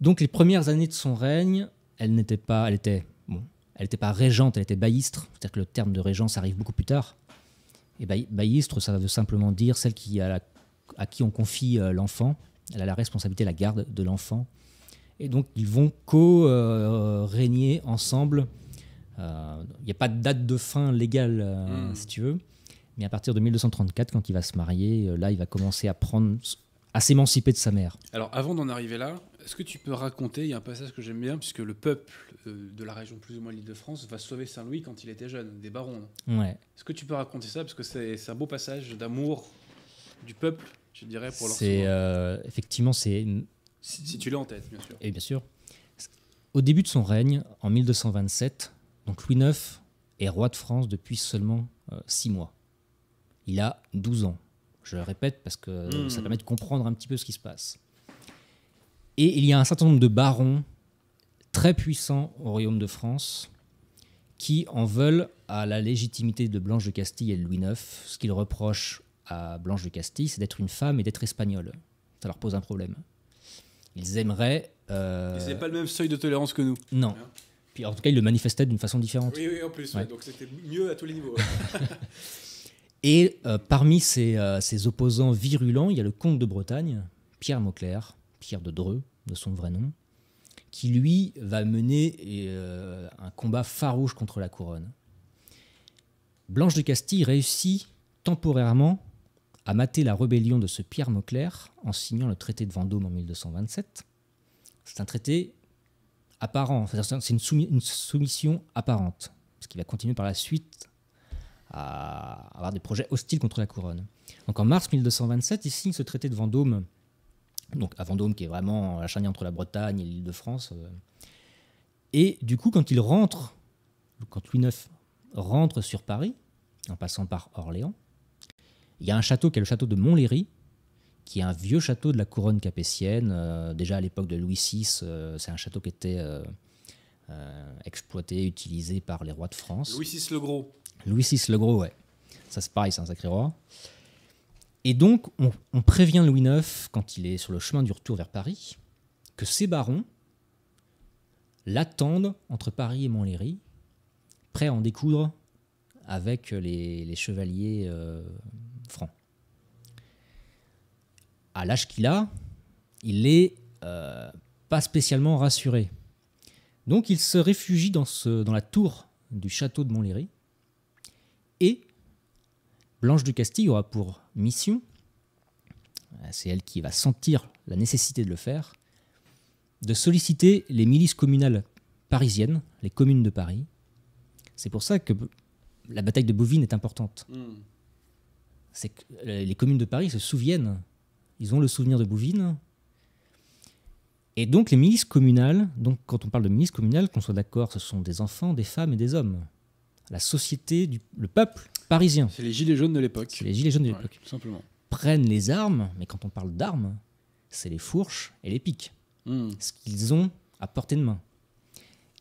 Donc les premières années de son règne, elle n'était pas, elle était elle n'était pas régente, elle était baïstre. C'est-à-dire que le terme de régence arrive beaucoup plus tard. Et baïstre, ça veut simplement dire celle qui à qui on confie euh, l'enfant. Elle a la responsabilité, la garde de l'enfant. Et donc, ils vont co-régner ensemble. Euh, il n'y a pas de date de fin légale, euh, hmm. si tu veux. Mais à partir de 1234, quand il va se marier, là, il va commencer à prendre à s'émanciper de sa mère. Alors, avant d'en arriver là, est-ce que tu peux raconter, il y a un passage que j'aime bien, puisque le peuple euh, de la région plus ou moins l'Île-de-France va sauver Saint-Louis quand il était jeune, des barons. Ouais. Est-ce que tu peux raconter ça, parce que c'est un beau passage d'amour du peuple, je dirais, pour C'est euh, effectivement, c'est... Si, tu l'as en tête, bien sûr. Et bien sûr. Au début de son règne, en 1227, donc Louis IX est roi de France depuis seulement 6 euh, mois. Il a 12 ans. Je le répète parce que hmm. ça permet de comprendre un petit peu ce qui se passe. Et il y a un certain nombre de barons très puissants au royaume de France qui en veulent à la légitimité de Blanche de Castille et de Louis IX. Ce qu'ils reprochent à Blanche de Castille, c'est d'être une femme et d'être espagnole. Ça leur pose un problème. Ils aimeraient. Euh, ils n'avaient pas le même seuil de tolérance que nous. Non. Hein Puis en tout cas, ils le manifestaient d'une façon différente. Oui, oui, en plus. Donc c'était mieux à tous les niveaux. et euh, parmi euh, ces, opposants virulents, il y a le comte de Bretagne, Pierre Mauclerc, Pierre de Dreux, de son vrai nom, qui lui va mener euh, un combat farouche contre la couronne. Blanche de Castille réussit temporairement à mater la rébellion de ce Pierre Mauclerc en signant le traité de Vendôme en 1227. C'est un traité apparent, c'est une, une, soumission apparente, parce qu'il va continuer par la suite à avoir des projets hostiles contre la couronne. Donc en mars 1227, il signe ce traité de Vendôme donc à Vendôme, qui est vraiment la euh, charnière entre la Bretagne et l'Île-de-France. Euh. Et du coup, quand il rentre, quand Louis IX rentre sur Paris, en passant par Orléans, il y a un château qui est le château de Montlhéry, qui est un vieux château de la couronne capétienne. Euh, déjà à l'époque de Louis VI, c'est un château qui était exploité, utilisé par les rois de France. Louis VI le Gros. Louis VI le Gros, ouais. Ça, c'est pareil, c'est un sacré roi. Et donc, on, prévient Louis IX, quand il est sur le chemin du retour vers Paris, que ses barons l'attendent entre Paris et Montlhéry, prêts à en découdre avec les, chevaliers euh, francs. À l'âge qu'il a, il n'est euh, pas spécialement rassuré. Donc il se réfugie dans, dans la tour du château de Montlhéry et Blanche du Castille aura pour mission, euh, c'est elle qui va sentir la nécessité de le faire, de solliciter les milices communales parisiennes, les communes de Paris. C'est pour ça que la bataille de Bouvines est importante. Hmm. C'est que euh, les communes de Paris se souviennent, ils ont le souvenir de Bouvines. Et donc les milices communales, donc quand on parle de milices communales, qu'on soit d'accord, ce sont des enfants, des femmes et des hommes. La société, le peuple c'est les gilets jaunes de l'époque. C'est les gilets jaunes de l'époque. simplement. Prennent les armes, mais quand on parle d'armes, c'est les fourches et les piques. Hmm. Ce qu'ils ont à portée de main.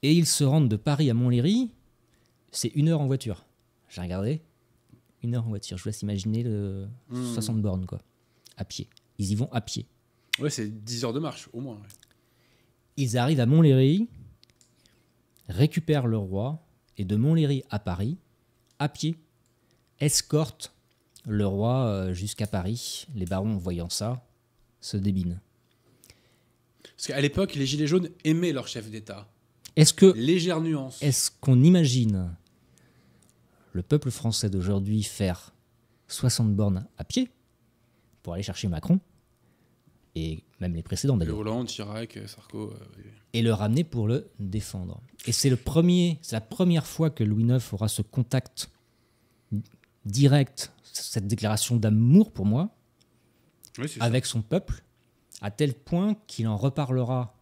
Et ils se rendent de Paris à Montlhéry, c'est une heure en voiture. J'ai regardé, une heure en voiture. Je vous laisse imaginer 60 hmm. bornes, quoi. À pied. Ils y vont à pied. Ouais, c'est 10 heures de marche, au moins. Ils arrivent à Montlhéry, récupèrent le roi, et de Montlhéry à Paris, à pied, escorte le roi euh, jusqu'à Paris. Les barons, voyant ça, se débinent. Parce qu'à l'époque, les Gilets jaunes aimaient leur chef d'État. Est-ce que. Légère nuance. Est-ce qu'on imagine le peuple français d'aujourd'hui faire 60 bornes à pied pour aller chercher Macron et même les précédents d'ailleurs. Hollande, Chirac, euh, Sarko. Euh, et le ramener pour le défendre. Et c'est le premier, c'est la première fois que Louis IX aura ce contact direct cette déclaration d'amour pour moi avec son peuple, à tel point qu'il en reparlera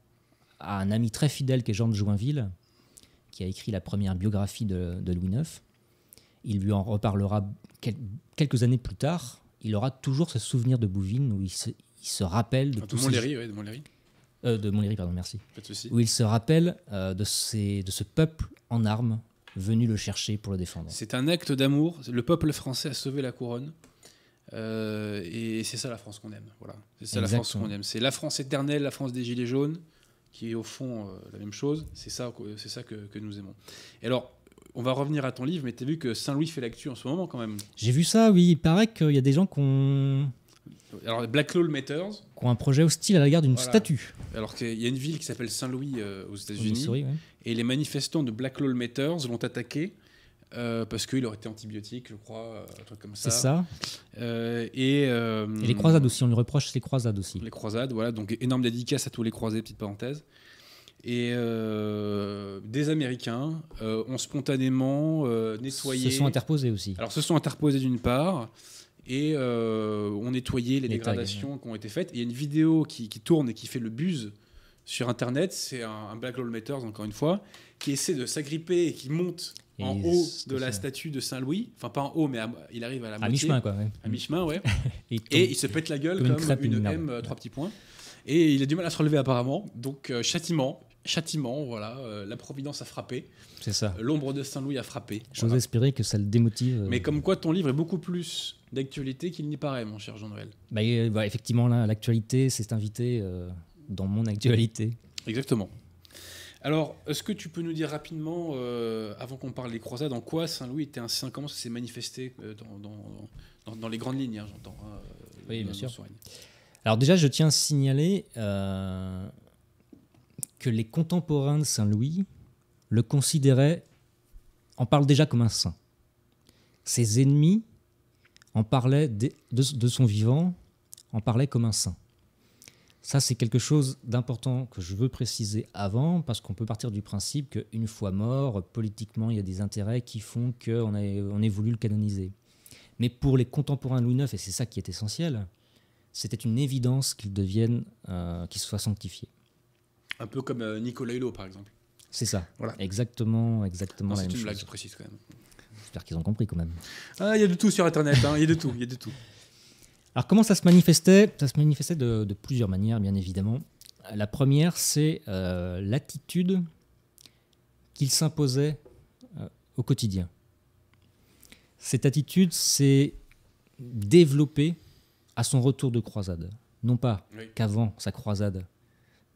à un ami très fidèle qui est Jean de Joinville, qui a écrit la première biographie de, Louis IX. Il lui en reparlera quelques années plus tard. Il aura toujours ce souvenir de Bouvines où il se, rappelle de, ah, de, euh, pardon, merci. Où il se rappelle euh, de, ces, de ce peuple en armes venu le chercher pour le défendre. C'est un acte d'amour. Le peuple français a sauvé la couronne. Euh, et c'est ça la France qu'on aime. Voilà. C'est ça la France qu'on aime. C'est la France éternelle, la France des Gilets jaunes, qui est au fond euh, la même chose. C'est ça, c'est ça que, nous aimons. Et alors, on va revenir à ton livre, mais tu as vu que Saint-Louis fait l'actu en ce moment quand même. J'ai vu ça, oui. Il paraît qu'il y a des gens qui ont. Alors, Black Law Matters. Qui ont un projet hostile à la gare d'une statue. Alors qu'il y a une ville qui s'appelle Saint-Louis euh, aux États-Unis, et les manifestants de Black Law Matters l'ont attaqué euh, parce qu'il aurait été antibiotique, je crois, euh, un truc comme ça. C'est ça. Euh, et, les croisades aussi, on lui reproche les croisades aussi. Les croisades, voilà, donc énorme dédicace à tous les croisés, petite parenthèse. Et des Américains ont spontanément nettoyé. Se sont interposés aussi. Alors se sont interposés d'une part et ont nettoyé les, dégradations qui ont été faites. Il y a une vidéo qui, qui, tourne et qui fait le buzz sur Internet, c'est un, Black Hole Matters, encore une fois, qui essaie de s'agripper et qui monte en haut de la statue de Saint-Louis. Enfin, pas en haut, mais il arrive à la moitié. À mi-chemin, quoi. À mi-chemin, ouais. et, il se pète la gueule comme, une, M, euh, trois petits points. Et il a du mal à se relever, apparemment. Donc, euh, châtiment, châtiment, voilà. Euh, la Providence a frappé. C'est ça. L'ombre de Saint-Louis a frappé. J'ose espérer que ça le démotive. Mais comme quoi, ton livre est beaucoup plus d'actualité qu'il n'y paraît, mon cher Jean-Noël. Bah, bah effectivement, là, l'actualité, c'est invité dans mon actualité. Exactement. Alors, est-ce que tu peux nous dire rapidement, euh, avant qu'on parle des croisades, en quoi Saint-Louis était un saint Comment ça s'est manifesté euh, dans, dans, les grandes lignes, hein, j'entends hein, Oui, euh, bien sûr. Alors déjà, je tiens à signaler que les contemporains de Saint-Louis le considéraient, en parlent déjà comme un saint. Ses ennemis en parlaient de, de son vivant, en parlaient comme un saint. Ça, c'est quelque chose d'important que je veux préciser avant, parce qu'on peut partir du principe qu'une fois mort, politiquement, il y a des intérêts qui font qu'on ait, on voulu le canoniser. Mais pour les contemporains Louis IX, et c'est ça qui est essentiel, c'était une évidence qu'ils devienne, euh, qu'ils soient soit sanctifié. Un peu comme euh, Nicolas Hulot, par exemple. C'est ça. Voilà. Exactement, exactement. C'est une blague, je précise quand même. J'espère qu'ils ont compris quand même. Ah, il y a de tout sur Internet, hein. il y a de tout, il y a de tout. Alors comment ça se manifestait Ça se manifestait de, plusieurs manières, bien évidemment. La première, c'est euh, l'attitude qu'il s'imposait euh, au quotidien. Cette attitude s'est développée à son retour de croisade. Non pas qu'avant sa croisade,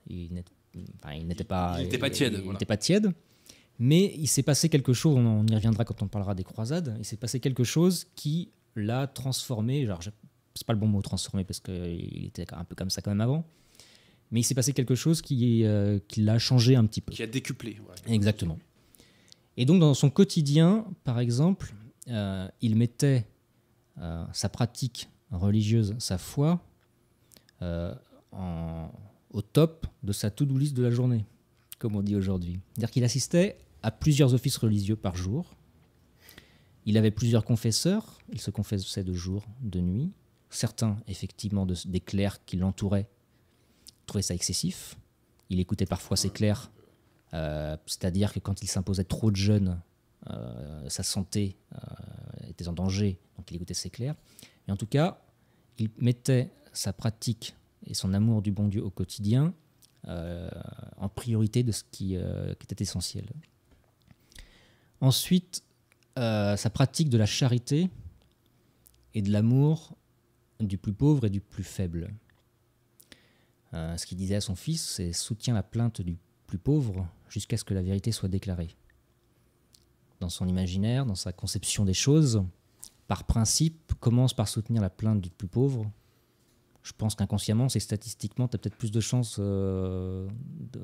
il n'était pas, tiède. Il, n'était pas tiède. Mais il s'est passé quelque chose, on, on y reviendra quand on parlera des croisades, il s'est passé quelque chose qui l'a transformé, genre, c'est pas le bon mot transformer parce qu'il était un peu comme ça quand même avant. Mais il s'est passé quelque chose qui, euh, qui l'a changé un petit peu. Qui a décuplé. Exactement. Et donc dans son quotidien, par exemple, euh, il mettait euh, sa pratique religieuse, sa foi, en, au top de sa to-do list de la journée, comme on dit aujourd'hui. C'est-à-dire qu'il assistait à plusieurs offices religieux par jour. Il avait plusieurs confesseurs, il se confessait de jour, de nuit. Certains, effectivement, des clercs qui l'entouraient trouvaient ça excessif. Il écoutait parfois ses clercs, euh, c'est-à-dire que quand il s'imposait trop de jeunes, euh, sa santé euh, était en danger, donc il écoutait ses clercs. Mais en tout cas, il mettait sa pratique et son amour du bon Dieu au quotidien en priorité de ce qui, qui était essentiel. Ensuite, sa pratique de la charité et de l'amour du plus pauvre et du plus faible. Euh, ce qu'il disait à son fils, c'est soutiens la plainte du plus pauvre jusqu'à ce que la vérité soit déclarée. Dans son imaginaire, dans sa conception des choses, par principe, commence par soutenir la plainte du plus pauvre. Je pense qu'inconsciemment, c'est statistiquement, tu as peut-être plus de chances euh, de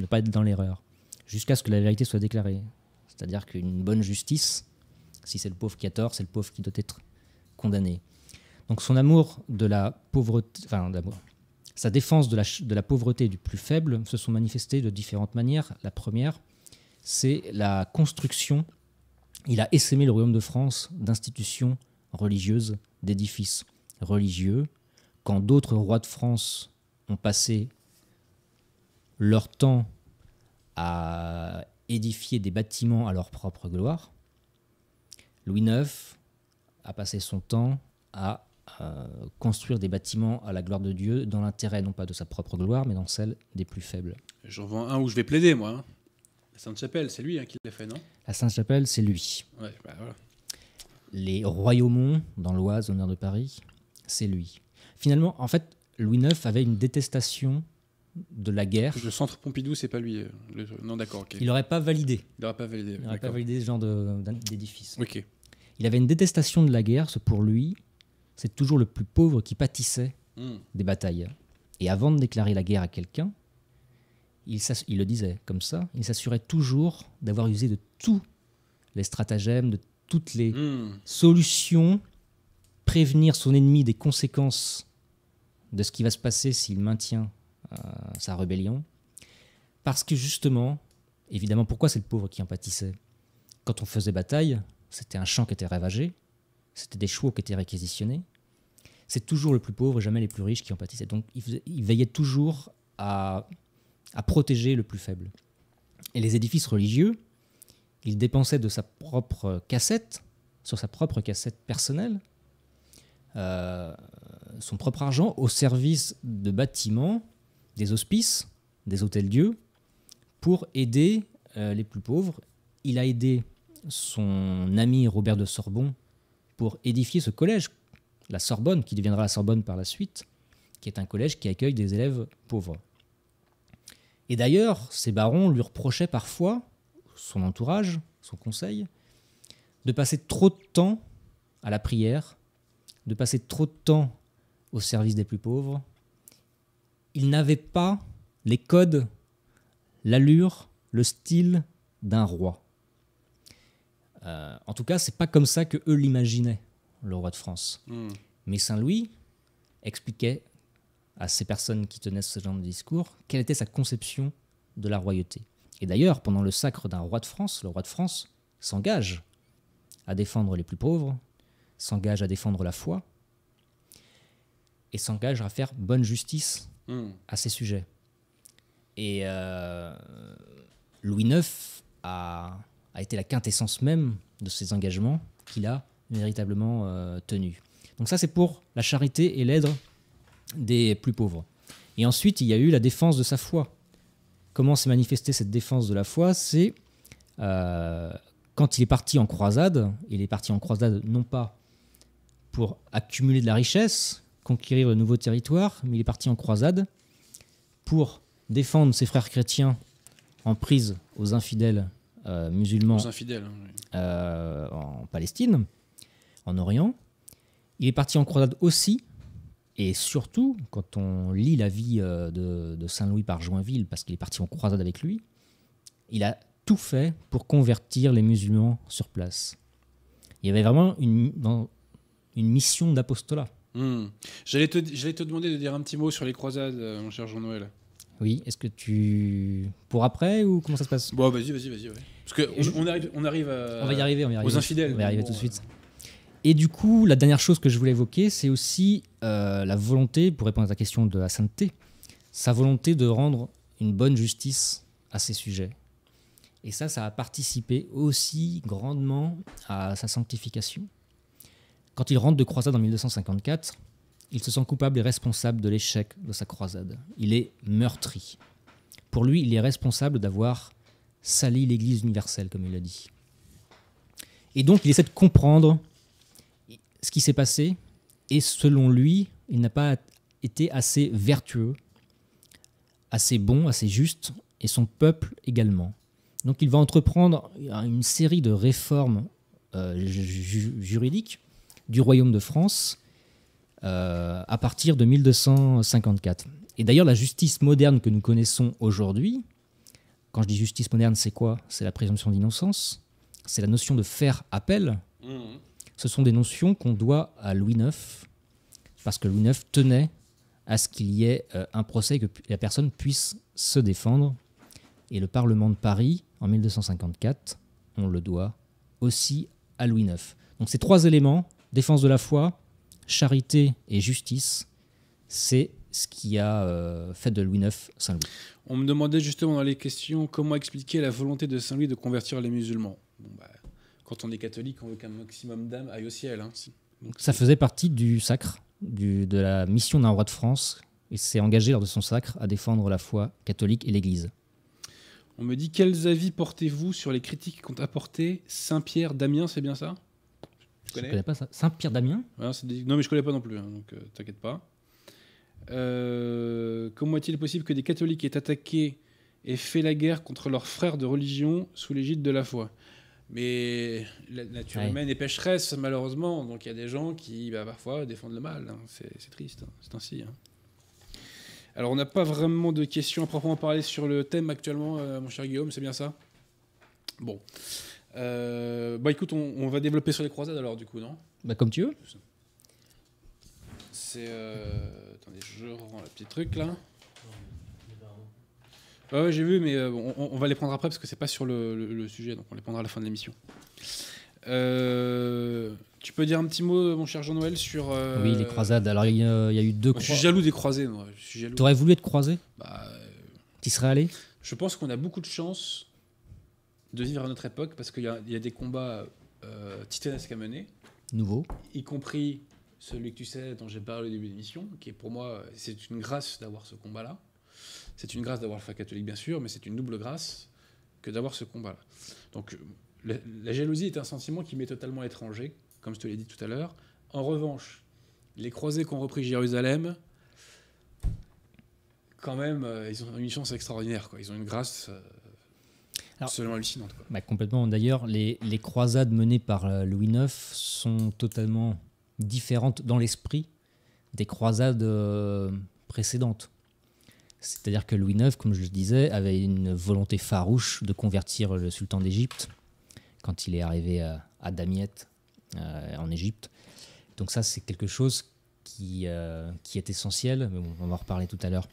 ne pas être dans l'erreur, jusqu'à ce que la vérité soit déclarée. C'est-à-dire qu'une bonne justice, si c'est le pauvre qui a tort, c'est le pauvre qui doit être condamné. Donc son amour de la pauvreté, enfin d'amour, sa défense de la, de la pauvreté du plus faible se sont manifestées de différentes manières. La première, c'est la construction. Il a essaimé le royaume de France d'institutions religieuses, d'édifices religieux. Quand d'autres rois de France ont passé leur temps à édifier des bâtiments à leur propre gloire, Louis IX a passé son temps à euh, construire des bâtiments à la gloire de Dieu, dans l'intérêt non pas de sa propre gloire, mais dans celle des plus faibles. J'en vois un où je vais plaider, moi. Hein. La Sainte-Chapelle, c'est lui hein, qui l'a fait, non La Sainte-Chapelle, c'est lui. Bah, Les Royaumont, dans l'Oise, au nord de Paris, c'est lui. Finalement, en fait, Louis IX avait une détestation de la guerre. Le centre Pompidou, c'est pas lui. Euh, non, d'accord. Il n'aurait pas validé. Il n'aurait pas validé. Il n'aurait pas validé ce genre d'édifice. Ok. Il avait une détestation de la guerre, ce pour lui, c'est toujours le plus pauvre qui pâtissait hmm. des batailles. Et avant de déclarer la guerre à quelqu'un, il, le disait comme ça, il s'assurait toujours d'avoir usé de tous les stratagèmes, de toutes les hmm. solutions, prévenir son ennemi des conséquences de ce qui va se passer s'il maintient euh, sa rébellion. Parce que justement, évidemment, pourquoi c'est le pauvre qui en pâtissait Quand on faisait bataille, c'était un champ qui était ravagé, c'était des chevaux qui étaient réquisitionnés. C'est toujours le plus pauvre et jamais les plus riches qui en pâtissaient. Donc il veillait toujours à, protéger le plus faible. Et les édifices religieux, il dépensait de sa propre cassette, sur sa propre cassette personnelle, euh, son propre argent au service de bâtiments, des hospices, des hôtels dieu pour aider euh, les plus pauvres. Il a aidé son ami Robert de Sorbon pour édifier ce collège, la Sorbonne, qui deviendra la Sorbonne par la suite, qui est un collège qui accueille des élèves pauvres. Et d'ailleurs, ces barons lui reprochaient parfois, son entourage, son conseil, de passer trop de temps à la prière, de passer trop de temps au service des plus pauvres. Il n'avait pas les codes, l'allure, le style d'un roi. Euh, en tout cas, c'est pas comme ça que eux l'imaginaient, le roi de France. Hmm. Mais Saint Louis expliquait à ces personnes qui tenaient ce genre de discours quelle était sa conception de la royauté. Et d'ailleurs, pendant le sacre d'un roi de France, le roi de France s'engage à défendre les plus pauvres, s'engage à défendre la foi et s'engage à faire bonne justice hmm. à ses sujets. Et euh, Louis IX a a été la quintessence même de ses engagements qu'il a véritablement euh, tenus. Donc ça, c'est pour la charité et l'aide des plus pauvres. Et ensuite, il y a eu la défense de sa foi. Comment s'est manifestée cette défense de la foi C'est euh, quand il est parti en croisade, il est parti en croisade non pas pour accumuler de la richesse, conquérir de nouveaux territoires, mais il est parti en croisade pour défendre ses frères chrétiens en prise aux infidèles euh, musulmans infidèles hein, euh, en Palestine, en Orient. Il est parti en croisade aussi, et surtout, quand on lit la vie euh, de, Saint-Louis par Joinville, parce qu'il est parti en croisade avec lui, il a tout fait pour convertir les musulmans sur place. Il y avait vraiment une, une mission d'apostolat. Hmm. J'allais te, te, demander de dire un petit mot sur les croisades, mon cher Jean-Noël. Oui, est-ce que tu... Pour après ou comment ça se passe Bon, vas-y, vas-y, vas-y. Ouais. Parce qu'on on arrive, on euh, on va y arriver, on va y arriver, aux infidèles. On va y arriver tout de suite. Et du coup, la dernière chose que je voulais évoquer, c'est aussi euh, la volonté, pour répondre à ta question de la sainteté, sa volonté de rendre une bonne justice à ces sujets. Et ça, ça a participé aussi grandement à sa sanctification. Quand il rentre de croisade en 1254, il se sent coupable et responsable de l'échec de sa croisade. Il est meurtri. Pour lui, il est responsable d'avoir salit l'Église universelle, comme il l'a dit. Et donc il essaie de comprendre ce qui s'est passé, et selon lui, il n'a pas été assez vertueux, assez bon, assez juste, et son peuple également. Donc il va entreprendre une série de réformes euh, juridiques du royaume de France euh, à partir de 1254. Et d'ailleurs la justice moderne que nous connaissons aujourd'hui, quand je dis justice moderne, c'est quoi C'est la présomption d'innocence, c'est la notion de faire appel. Mhm. Ce sont des notions qu'on doit à Louis IX, parce que Louis IX tenait à ce qu'il y ait euh, un procès et que la personne puisse se défendre. Et le Parlement de Paris, en 1254, on le doit aussi à Louis IX. Donc ces trois éléments, défense de la foi, charité et justice, c'est qui a euh, fait de Louis IX Saint-Louis. On me demandait justement dans les questions comment expliquer la volonté de Saint-Louis de convertir les musulmans. Bah, quand on est catholique, on veut qu'un maximum d'âmes aillent au ciel. Hein. ça faisait partie du sacre, de la mission d'un roi de France. Il s'est engagé lors de son sacre à défendre la foi catholique et l'Église. On me dit quels avis portez-vous sur les critiques qu'ont apportées Saint-Pierre d'Amiens, c'est bien ça je ne connais pas ça. Saint-Pierre d'Amiens hein, Non, mais je connais pas non plus, hein, donc euh, t'inquiète pas. Euh, comment est-il possible que des catholiques aient attaqué et fait la guerre contre leurs frères de religion sous l'égide de la foi mais la nature humaine est pécheresse, malheureusement. Donc il y a des gens qui, bah, parfois, défendent le mal. Hein. C'est triste, hein. c'est ainsi. Hein. Alors on n'a pas vraiment de questions à proprement parler sur le thème actuellement, euh, mon cher Guillaume, c'est bien ça Bon. Euh, bah écoute, on, va développer sur les croisades alors, du coup, non Bah comme tu veux. C'est. Euh... Attendez, je rends le petit truc là. Ouais, j'ai vu, mais euh, on, va les prendre après parce que c'est pas sur le, sujet, donc on les prendra à la fin de l'émission. Euh, tu peux dire un petit mot, mon cher Jean-Noël, sur. Euh, oui, les croisades. Alors, il y, a, eu deux. je suis jaloux des croisés, moi. T'aurais voulu être croisé bah, Tu serais allé Je pense qu'on a beaucoup de chance de vivre à notre époque parce qu'il y, y, a des combats titanesques à mener. Nouveau. Y compris celui que tu sais, dont j'ai parlé au début de l'émission, qui est pour moi, c'est une grâce d'avoir ce combat-là. C'est une grâce d'avoir le frère catholique, bien sûr, mais c'est une double grâce que d'avoir ce combat-là. Donc, la, jalousie est un sentiment qui m'est totalement étranger, comme je te l'ai dit tout à l'heure. En revanche, les croisés qui ont repris Jérusalem, quand même, euh, ils ont une chance extraordinaire. Quoi. Ils ont une grâce. Euh, absolument hallucinante. Bah, complètement. D'ailleurs, les, croisades menées par euh, Louis IX sont totalement différente dans l'esprit des croisades euh, précédentes. C'est-à-dire que Louis IX, comme je le disais, avait une volonté farouche de convertir le sultan d'Égypte quand il est arrivé euh, à, Damiette, euh, en Égypte. Donc ça, c'est quelque chose qui, qui est essentiel, mais on va en reparler tout à l'heure.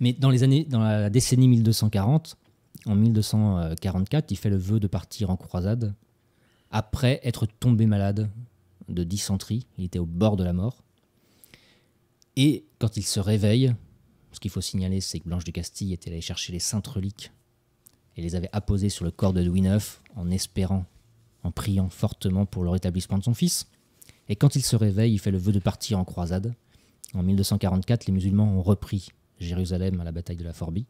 Mais dans, les années, dans la décennie 1240, en 1244, il fait le vœu de partir en croisade après être tombé malade de dysenterie, il était au bord de la mort. Et quand il se réveille, ce qu'il faut signaler, c'est que Blanche de Castille était allée chercher les saintes reliques et les avait apposées sur le corps de Louis IX en espérant, en priant fortement pour le rétablissement de son fils. Et quand il se réveille, il fait le vœu de partir en croisade. En 1244, les musulmans ont repris Jérusalem à la bataille de la Forbie.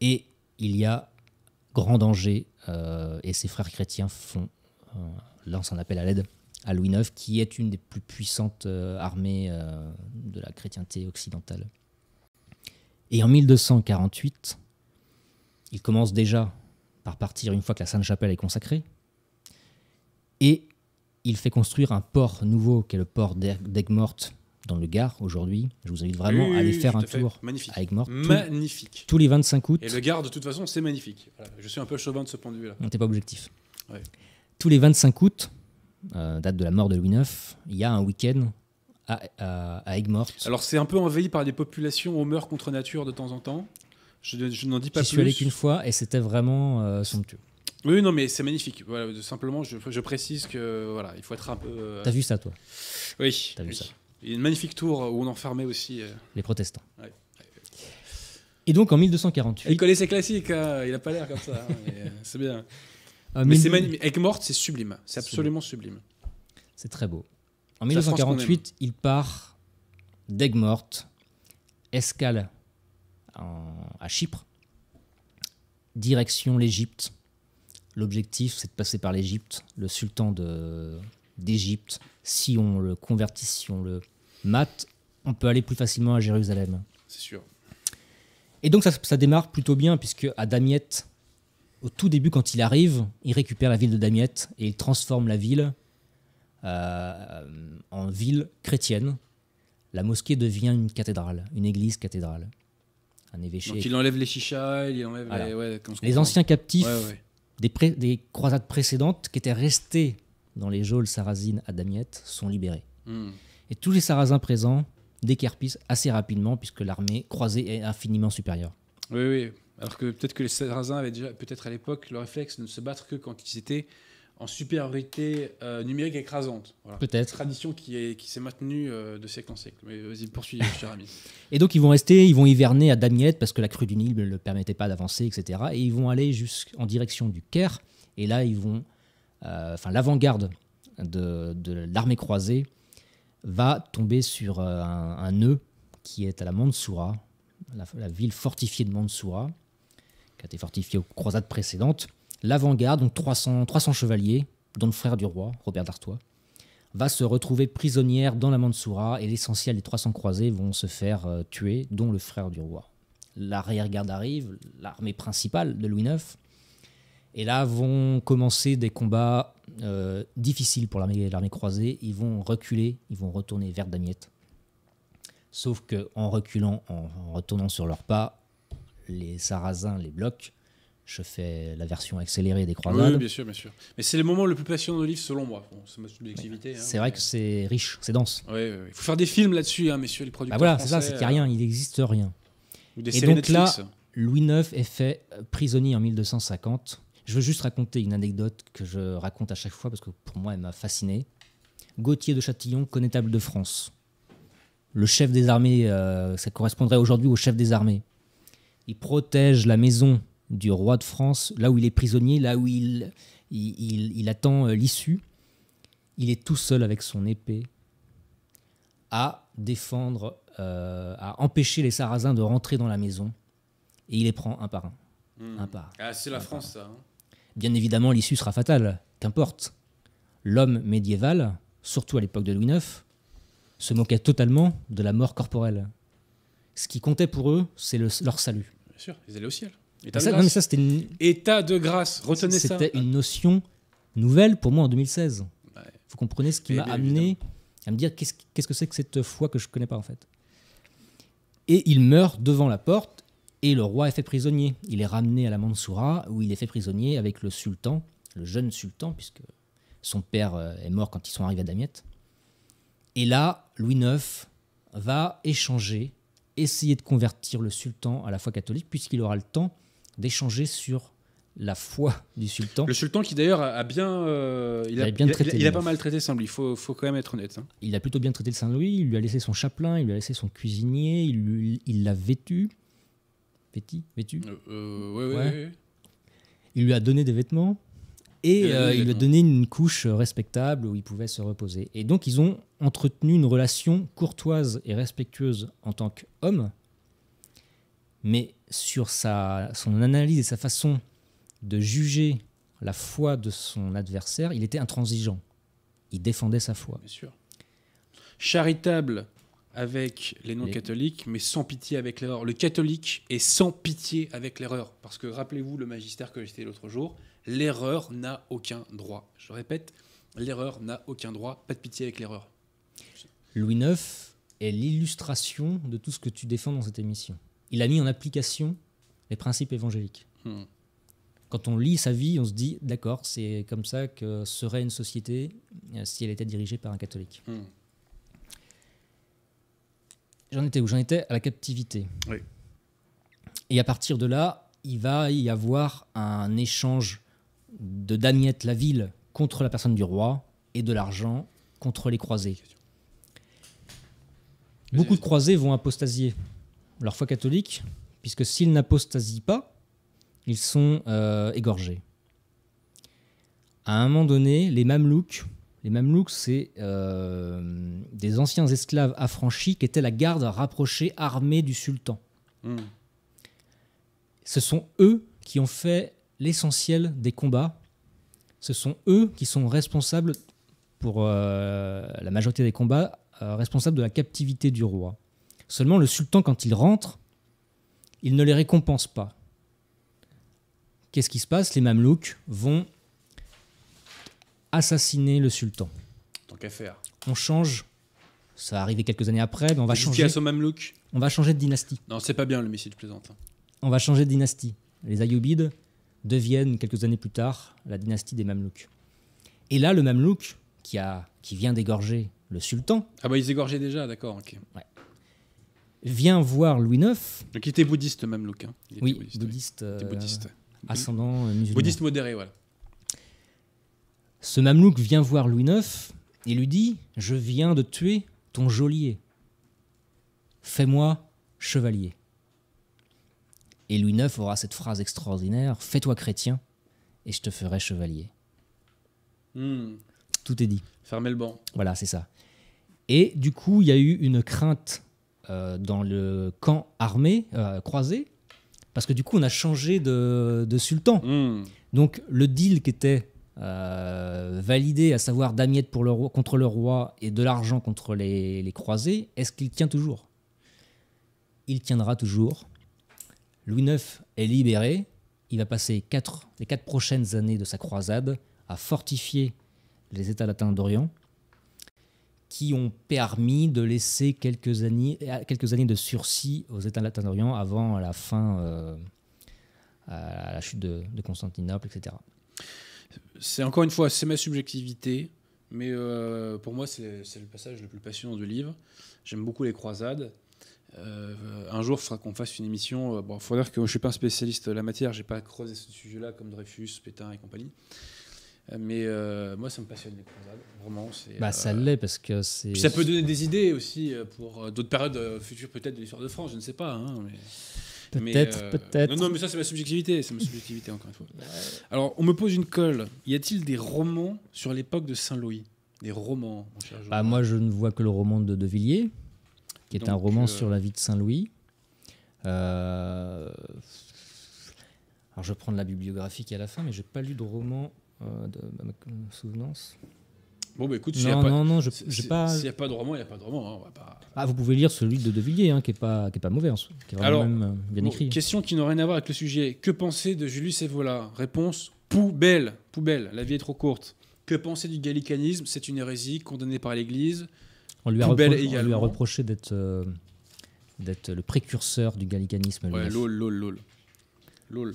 Et il y a grand danger, euh, et ses frères chrétiens font, euh, lancent un appel à l'aide à Louis IX, qui est une des plus puissantes euh, armées euh, de la chrétienté occidentale. Et en 1248, il commence déjà par partir une fois que la Sainte-Chapelle est consacrée, et il fait construire un port nouveau qui est le port d'Aigues-Mortes dans le Gard aujourd'hui. Je vous invite vraiment à aller faire un tour à Aigues-Mortes. Magnifique. Tous, les 25 août. Et le Gard, de toute façon, c'est magnifique. Je suis un peu chauvin de ce point de vue-là. On n'était pas objectif. Tous les 25 août, euh, date de la mort de Louis IX, il y a un week-end à, à, Aigues-Mortes. Alors c'est un peu envahi par des populations aux mœurs contre nature de temps en temps. Je, n'en dis pas plus. Je suis allé qu'une fois et c'était vraiment euh, somptueux. Oui, non, mais c'est magnifique. Voilà, simplement, je, je, précise que voilà, il faut être un peu. Euh, T'as vu ça, toi Oui. vu ça. Il y a une magnifique tour où on enfermait aussi. Les protestants. Et donc en 1248 Il connaît ses classiques, hein. il a pas l'air comme ça. Hein, c'est bien. Euh, mais c'est morte, c'est sublime. C'est absolument sublime. C'est très beau. En 1948, il part d'Aigues morte, escale à Chypre, direction l'Égypte. L'objectif, c'est de passer par l'Égypte. Le sultan d'Égypte, si on le convertit, si on le mate, on peut aller plus facilement à Jérusalem. C'est sûr. Et donc ça, démarre plutôt bien, puisque à Damiette, au tout début, quand il arrive, il récupère la ville de Damiette et il transforme la ville euh, en ville chrétienne. La mosquée devient une cathédrale, une église cathédrale, un évêché. Donc il enlève les chichas, il enlève les, les, anciens captifs Des, des, croisades précédentes qui étaient restés dans les geôles sarrasines à Damiette sont libérés. Hmm. Et tous les sarrasins présents décarpissent assez rapidement puisque l'armée croisée est infiniment supérieure. Oui, oui. Alors que peut-être que les Sarrasins avaient peut-être à l'époque, le réflexe de ne se battre que quand ils étaient en supériorité euh, numérique écrasante. Peut-être. Tradition qui s'est qui maintenue euh, de siècle en siècle. Mais vas-y, poursuis, cher Et donc, ils vont rester, ils vont hiverner à Damiette parce que la crue du Nil ne le permettait pas d'avancer, etc. Et ils vont aller jusqu'en direction du Caire. Et là, ils vont. Euh, enfin, l'avant-garde de, l'armée croisée va tomber sur un, nœud qui est à la Mansoura, la ville fortifiée de Mansoura a été fortifié aux croisades précédentes, l'avant-garde, donc 300, 300 chevaliers, dont le frère du roi, Robert d'Artois, va se retrouver prisonnière dans la Mansoura et l'essentiel des 300 croisés vont se faire euh, tuer, dont le frère du roi. L'arrière-garde arrive, l'armée principale de Louis IX, et là vont commencer des combats euh, difficiles pour l'armée, croisée. Ils vont reculer, ils vont retourner vers Damiette. Sauf que en reculant, en retournant sur leurs pas, les sarrasins, les blocs, je fais la version accélérée des croisades. Oui, bien sûr, bien sûr. Mais c'est le moment le plus passionnant de livre, selon moi. Hein, c'est vrai que c'est riche, c'est dense. Il faut faire des films là-dessus, hein, messieurs les producteurs. Bah voilà, c'est ça, c'est qu'il n'y a rien, euh, il n'existe rien. Et donc là, Louis IX est fait euh, prisonnier en 1250. Je veux juste raconter une anecdote que je raconte à chaque fois parce que pour moi, elle m'a fasciné. Gauthier de Châtillon, connétable de France. Le chef des armées, euh, ça correspondrait aujourd'hui au chef des armées il protège la maison du roi de France, là où il est prisonnier, là où il, attend euh, l'issue. Il est tout seul avec son épée à défendre, euh, à empêcher les Sarrasins de rentrer dans la maison. Et il les prend un par un. Hmm. un, ah, c'est la France, ça. Hein. Bien évidemment, l'issue sera fatale, qu'importe. L'homme médiéval, surtout à l'époque de Louis IX, se moquait totalement de la mort corporelle. Ce qui comptait pour eux, c'est leur salut. Bien sûr, ils allaient au ciel. État, de, grâce. État de grâce, retenez ça. C'était une notion nouvelle pour moi en 2016. Vous comprenez ce qui eh m'a amené à me dire qu'est-ce, qu'est-ce que c'est que cette foi que je ne connais pas en fait. Et il meurt devant la porte et le roi est fait prisonnier. Il est ramené à la Mansoura où il est fait prisonnier avec le sultan, le jeune sultan, puisque son père euh, est mort quand ils sont arrivés à Damiette. Et là, Louis IX va échanger essayer de convertir le sultan à la foi catholique, puisqu'il aura le temps d'échanger sur la foi du sultan. Le sultan qui d'ailleurs a bien, euh, il, a, traité, il, a, pas mal traité Saint-Louis, il faut, quand même être honnête. Hein. Il a plutôt bien traité le Saint-Louis, il lui a laissé son chaplain, il lui a laissé son cuisinier, il l'a vêtu. Vêtu Vêtu euh, euh, Oui. Il lui a donné des vêtements. Et euh, il lui donnait une couche respectable où il pouvait se reposer. Et donc, ils ont entretenu une relation courtoise et respectueuse en tant qu'homme. Mais sur son analyse et sa façon de juger la foi de son adversaire, il était intransigeant. Il défendait sa foi. Bien sûr. Charitable avec les non-catholiques, mais sans pitié avec l'erreur. Le catholique est sans pitié avec l'erreur. Parce que rappelez-vous le magistère que j'étais l'autre jour, l'erreur n'a aucun droit. Je répète, l'erreur n'a aucun droit, pas de pitié avec l'erreur. Louis IX est l'illustration de tout ce que tu défends dans cette émission. Il a mis en application les principes évangéliques. Hmm. Quand on lit sa vie, on se dit, d'accord, c'est comme ça que serait une société euh, si elle était dirigée par un catholique. Hmm. J'en étais où J'en étais à la captivité. Et à partir de là, il va y avoir un échange de Damiette la ville contre la personne du roi et de l'argent contre les croisés. Beaucoup de croisés vont apostasier leur foi catholique, puisque s'ils n'apostasient pas, ils sont euh, égorgés. À un moment donné, les Mamelouks, les Mamelouks, c'est euh, des anciens esclaves affranchis qui étaient la garde rapprochée armée du sultan. Hmm. Ce sont eux qui ont fait l'essentiel des combats, ce sont eux qui sont responsables, pour euh, la majorité des combats, euh, responsables de la captivité du roi. Seulement, le sultan, quand il rentre, il ne les récompense pas. Qu'est-ce qui se passe Les Mamelouks vont assassiner le sultan. Tant qu'à faire. On change. Ça va arriver quelques années après, on va changer. Mamelouk. On va changer de dynastie. Non, c'est pas bien le missile, je plaisante. On va changer de dynastie. Les Ayyubides deviennent quelques années plus tard la dynastie des Mamelouks. Et là, le Mamelouk, qui, a, qui vient d'égorger le sultan. Ah bah ils égorgeaient déjà, d'accord, ok. vient voir Louis IX. Donc il était bouddhiste, Mamelouk. Hein. oui, bouddhiste. bouddhiste, euh, Ascendant euh, musulman. Bouddhiste modéré, voilà. Ce Mamelouk vient voir Louis IX et lui dit Je viens de tuer ton geôlier. Fais-moi chevalier. Et Louis IX aura cette phrase extraordinaire Fais-toi chrétien et je te ferai chevalier. Hmm. Tout est dit. Fermez le banc. Voilà, c'est ça. Et du coup, il y a eu une crainte euh, dans le camp armé, euh, croisé, parce que du coup, on a changé de, sultan. Hmm. Donc, le deal qui était euh, validé, à savoir d'Amiette contre le roi et de l'argent contre les croisés, est-ce qu'il tient toujours Il tiendra toujours Louis IX est libéré, il va passer les quatre prochaines années de sa croisade à fortifier les États latins d'Orient, qui ont permis de laisser quelques années, de sursis aux États latins d'Orient avant la fin, euh, à la chute de, Constantinople, etc. C'est encore une fois, c'est ma subjectivité, mais euh, pour moi, c'est le passage le plus passionnant du livre. J'aime beaucoup les croisades. Euh, un jour, il faudra qu'on fasse une émission. Euh, bon, il faut dire que je suis pas un spécialiste de la matière, j'ai pas creusé ce sujet-là comme Dreyfus, Pétain et compagnie. Euh, mais moi, ça me passionne les croisades, vraiment. Bah, ça l'est parce que c'est. Ça peut donner des idées aussi pour d'autres périodes futures, peut-être de l'histoire de France, je ne sais pas. Hein, mais... Peut-être, peut-être. Non, non, mais ça, c'est ma subjectivité, c'est ma subjectivité, encore une fois. Alors, on me pose une colle. Y a-t-il des romans sur l'époque de Saint-Louis Des romans, mon cher bah, Moi, je ne vois que le roman de De Villiers qui est un roman euh, sur la vie de Saint-Louis. Euh, alors je vais prendre la bibliographie qui est à la fin, mais j'ai pas lu de roman euh, de bah, ma souvenance. Bon, bah, écoute, s'il n'y a, pas... non, non, pas... a pas de roman, il n'y a pas de roman. Hein, ah, vous pouvez lire celui de De Villiers, hein, qui n'est pas, qui est pas mauvais, hein, qui est Alors, bien écrit. Question qui n'a rien à voir avec le sujet. Que penser de Julius Evola Réponse poubelle. Poubelle, la vie est trop courte. Que penser du gallicanisme C'est une hérésie condamnée par l'Église. On lui a, reproché, euh, d'être le précurseur du gallicanisme. lol, lol, lol.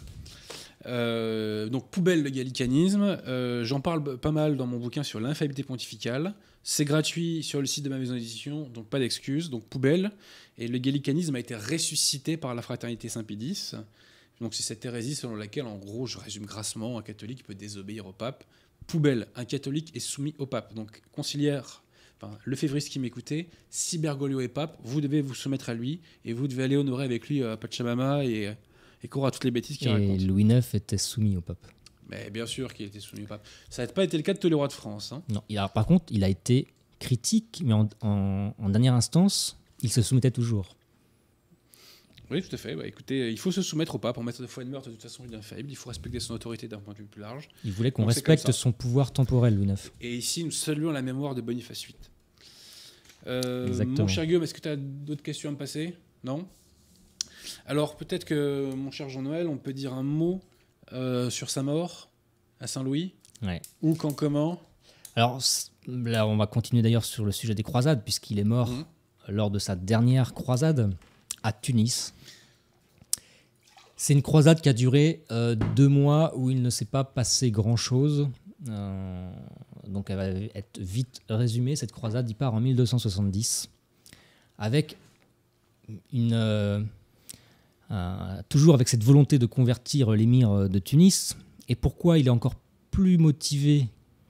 Euh, donc poubelle le gallicanisme. Euh, j'en parle pas mal dans mon bouquin sur l'infaillibilité pontificale. C'est gratuit sur le site de ma maison d'édition, donc pas d'excuses. Donc poubelle. Et le gallicanisme a été ressuscité par la fraternité Saint-Pédis. Donc c'est cette hérésie selon laquelle, en gros, je résume grassement, un catholique peut désobéir au pape. Poubelle, un catholique est soumis au pape. Donc conciliaire le févriste qui m'écoutait, si Bergoglio est pape, vous devez vous soumettre à lui et vous devez aller honorer avec lui euh, Pachamama et, euh, et à toutes les bêtises qu'il raconte. Et Louis IX était soumis au pape. Mais bien sûr qu'il était soumis au pape. Ça n'a pas été le cas de tous les rois de France. Hein. Non, par contre, il a été critique, mais en dernière instance, il se soumettait toujours. Oui, tout à fait. écoutez, euh, il faut se soumettre au pape. pour mettre de foi une de meurtre, de toute façon, il est infaillible. Il faut respecter son autorité d'un point de vue plus large. Il voulait qu'on respecte son pouvoir temporel, Louis IX. Et ici, nous saluons la mémoire de Boniface VIII. Euh, mon cher Guillaume, est-ce que tu as d'autres questions à me passer Non Alors, peut-être que, mon cher Jean-Noël, on peut dire un mot euh, sur sa mort à Saint-Louis ou Ou quand, comment Alors, là, on va continuer d'ailleurs sur le sujet des croisades, puisqu'il est mort mmh. lors de sa dernière croisade à Tunis. C'est une croisade qui a duré euh, deux mois où il ne s'est pas passé grand-chose. Euh, donc elle va être vite résumée. Cette croisade, y part en 1270 avec une... Euh, toujours avec cette volonté de convertir l'émir de Tunis. Et pourquoi il est encore plus motivé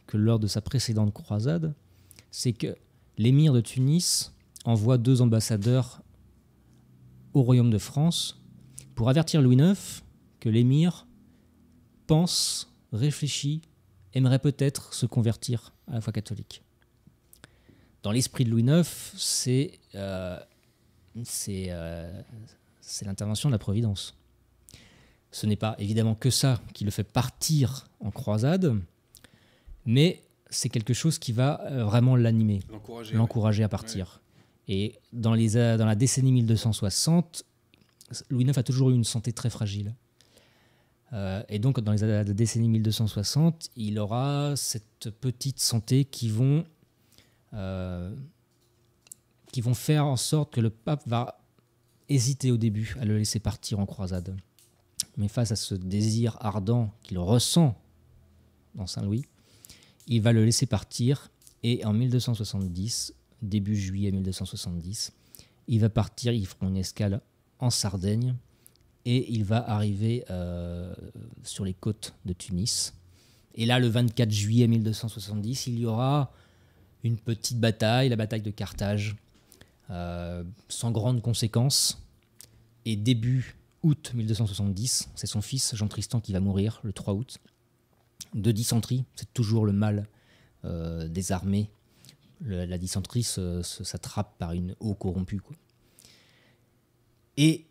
que lors de sa précédente croisade, c'est que l'émir de Tunis envoie deux ambassadeurs au royaume de France pour avertir Louis IX que l'émir pense, réfléchit, aimerait peut-être se convertir à la foi catholique. Dans l'esprit de Louis IX, euh, euh, c'est l'intervention de la Providence. Ce n'est pas évidemment que ça qui le fait partir en croisade, mais c'est quelque chose qui va euh, vraiment l'animer, l'encourager à partir. Et dans, les, euh, dans la décennie 1260, Louis IX a toujours eu une santé très fragile. Euh, et donc, dans les la décennie 1260, il aura cette petite santé qui vont, euh, qui vont faire en sorte que le pape va hésiter au début à le laisser partir en croisade. Mais face à ce désir ardent qu'il ressent dans Saint-Louis, il va le laisser partir et en 1270 début juillet 1270. Il va partir, il feront une escale en Sardaigne et il va arriver euh, sur les côtes de Tunis. Et là, le 24 juillet 1270, il y aura une petite bataille, la bataille de Carthage, euh, sans grandes conséquences. Et début août 1270, c'est son fils Jean Tristan qui va mourir le 3 août de dysenterie. C'est toujours le mal euh, des armées la dysenterie s'attrape par une eau corrompue. Et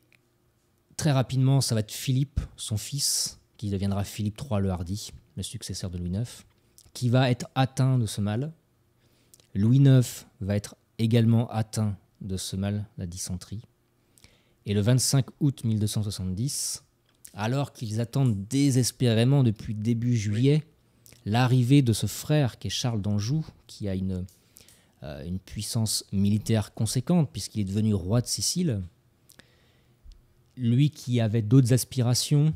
très rapidement, ça va être Philippe, son fils, qui deviendra Philippe III le Hardy, le successeur de Louis IX, qui va être atteint de ce mal. Louis IX va être également atteint de ce mal, la dysenterie. Et le 25 août 1270, alors qu'ils attendent désespérément depuis début juillet l'arrivée de ce frère qui est Charles d'Anjou, qui a une euh, une puissance militaire conséquente, puisqu'il est devenu roi de Sicile. Lui qui avait d'autres aspirations,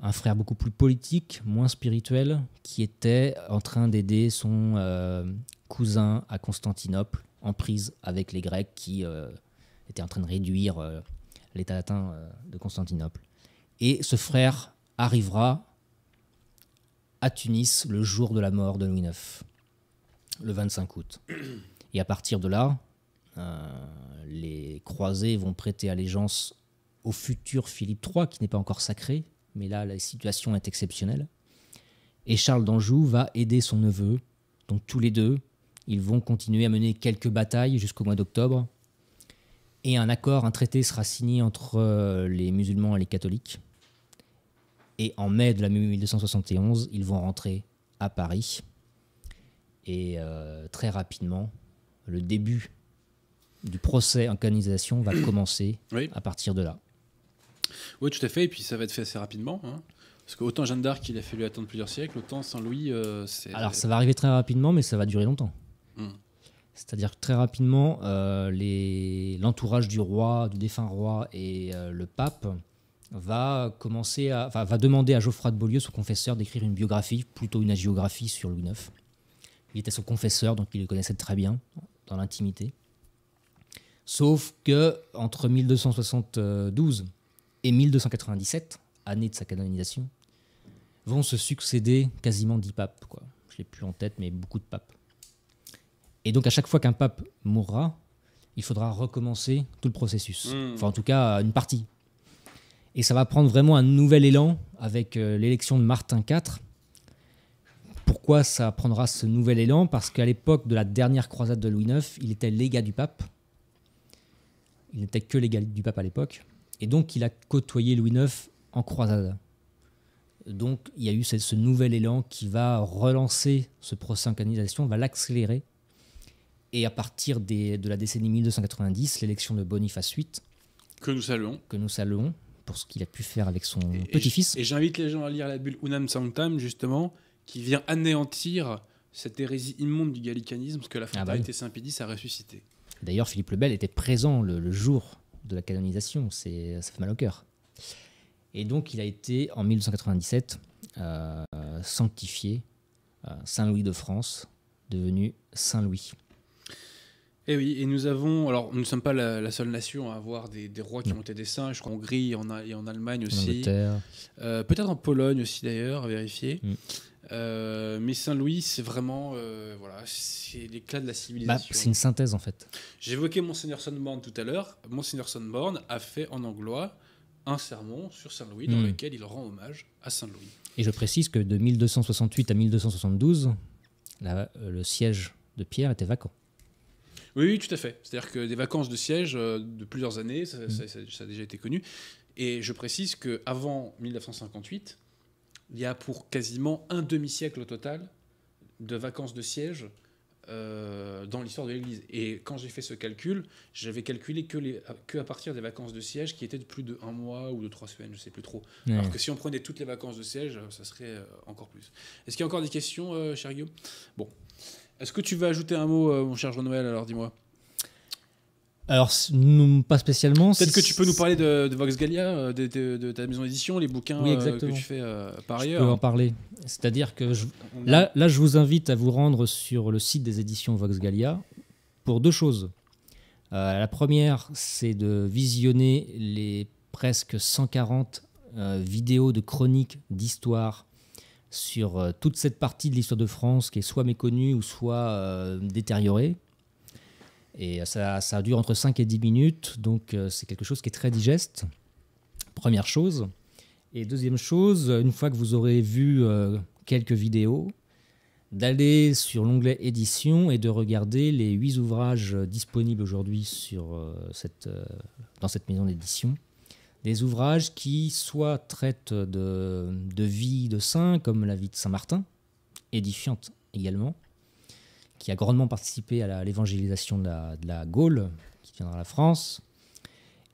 un frère beaucoup plus politique, moins spirituel, qui était en train d'aider son euh, cousin à Constantinople, en prise avec les Grecs qui euh, étaient en train de réduire l'État latin de Constantinople. Et ce frère arrivera à Tunis le jour de la mort de Louis IX, le 25 août. Et à partir de là, euh, les croisés vont prêter allégeance au futur Philippe III, qui n'est pas encore sacré, mais là la situation est exceptionnelle. Et Charles d'Anjou va aider son neveu. Donc tous les deux, ils vont continuer à mener quelques batailles jusqu'au mois d'octobre. Et un accord, un traité sera signé entre euh, les musulmans et les catholiques. Et en mai de la 1271, ils vont rentrer à Paris. Et euh, très rapidement, le début du procès en canonisation va commencer à partir de là. Oui, tout à fait, et puis ça va être fait assez rapidement. Hein. Parce que autant Jeanne d'Arc, il a fallu attendre plusieurs siècles, autant Saint-Louis, euh, Alors ça va arriver très rapidement, mais ça va durer longtemps. Hmm. C'est-à-dire que très rapidement, euh, l'entourage du roi, du défunt roi et euh, le pape va, commencer à, va demander à Geoffroy de Beaulieu, son confesseur, d'écrire une biographie, plutôt une hagiographie sur Louis IX. Il était son confesseur, donc il le connaissait très bien dans l'intimité. Sauf que entre 1272 et 1297, année de sa canonisation, vont se succéder quasiment dix papes. Quoi. Je l'ai plus en tête, mais beaucoup de papes. Et donc à chaque fois qu'un pape mourra, il faudra recommencer tout le processus. Hmm. Enfin en tout cas une partie. Et ça va prendre vraiment un nouvel élan avec euh, l'élection de Martin IV pourquoi ça prendra ce nouvel élan Parce qu'à l'époque de la dernière croisade de Louis IX, il était légat du pape. Il n'était que légat du pape à l'époque. Et donc, il a côtoyé Louis IX en croisade. Donc, il y a eu ce, nouvel élan qui va relancer ce procès en canonisation, va l'accélérer. Et à partir de la décennie 1290, l'élection de Boniface VIII. Que nous saluons. Que nous saluons pour ce qu'il a pu faire avec son petit-fils. Et j'invite les gens à lire la bulle Unam Sanctam, justement, qui vient anéantir cette hérésie immonde du gallicanisme que la ah fraternité bah Saint-Pédis a ressuscité. D'ailleurs, Philippe le Bel était présent le, jour de la canonisation, c'est, ça fait mal au cœur. Et donc, il a été, en 1297, euh, sanctifié euh, Saint-Louis de France, devenu Saint-Louis. Et eh oui, et nous avons, alors nous ne sommes pas la, seule nation à avoir des, rois qui ont été des saints, je crois en Hongrie et en, Allemagne aussi, euh, peut-être en Pologne aussi d'ailleurs, à vérifier. Mm. Euh, mais Saint-Louis, c'est vraiment euh, voilà, c'est l'éclat de la civilisation. Bah, c'est une synthèse en fait. J'évoquais Monseigneur Sonborn tout à l'heure. Monseigneur Sonborn a fait en anglois un sermon sur Saint-Louis dans hmm. lequel il rend hommage à Saint-Louis. Et je précise que de 1268 à 1272, euh, le siège de Pierre était vacant. Oui, oui tout à fait. C'est-à-dire que des vacances de siège de plusieurs années, hmm. ça, a déjà été connu. Et je précise que avant 1958, il y a pour quasiment un demi-siècle au total de vacances de siège euh, dans l'histoire de l'Église. Et quand j'ai fait ce calcul, j'avais calculé que, que à partir des vacances de siège qui étaient de plus de un mois ou de trois semaines, je ne sais plus trop. Alors que si on prenait toutes les vacances de siège, ça serait euh, encore plus. Est-ce qu'il y a encore des questions, euh, cher Guillaume Bon. Est-ce que tu veux ajouter un mot, mon cher Jean-Noël Alors dis-moi alors, pas spécialement. Peut-être que tu peux nous parler de, Vox Gallia, euh, de, ta maison d'édition, les bouquins euh, que tu fais euh, par ailleurs. Je peux en parler. C'est-à-dire que là, là, je vous invite à vous rendre sur le site des éditions Vox Gallia pour deux choses. la première, c'est de visionner les presque 140 vidéos de chroniques d'histoire sur toute cette partie de l'histoire de France qui est soit méconnue ou soit détériorée et ça, dure entre 5 et 10 minutes, donc euh, c'est quelque chose qui est très digeste. Première chose. Et deuxième chose, une fois que vous aurez vu euh, quelques vidéos, d'aller sur l'onglet édition et de regarder les 8 ouvrages disponibles aujourd'hui euh, dans cette maison d'édition. Des ouvrages qui soit traitent de, vie de saint, comme la vie de Saint Martin, édifiante également, qui a grandement participé à l'évangélisation de la, Gaule, qui viendra la France,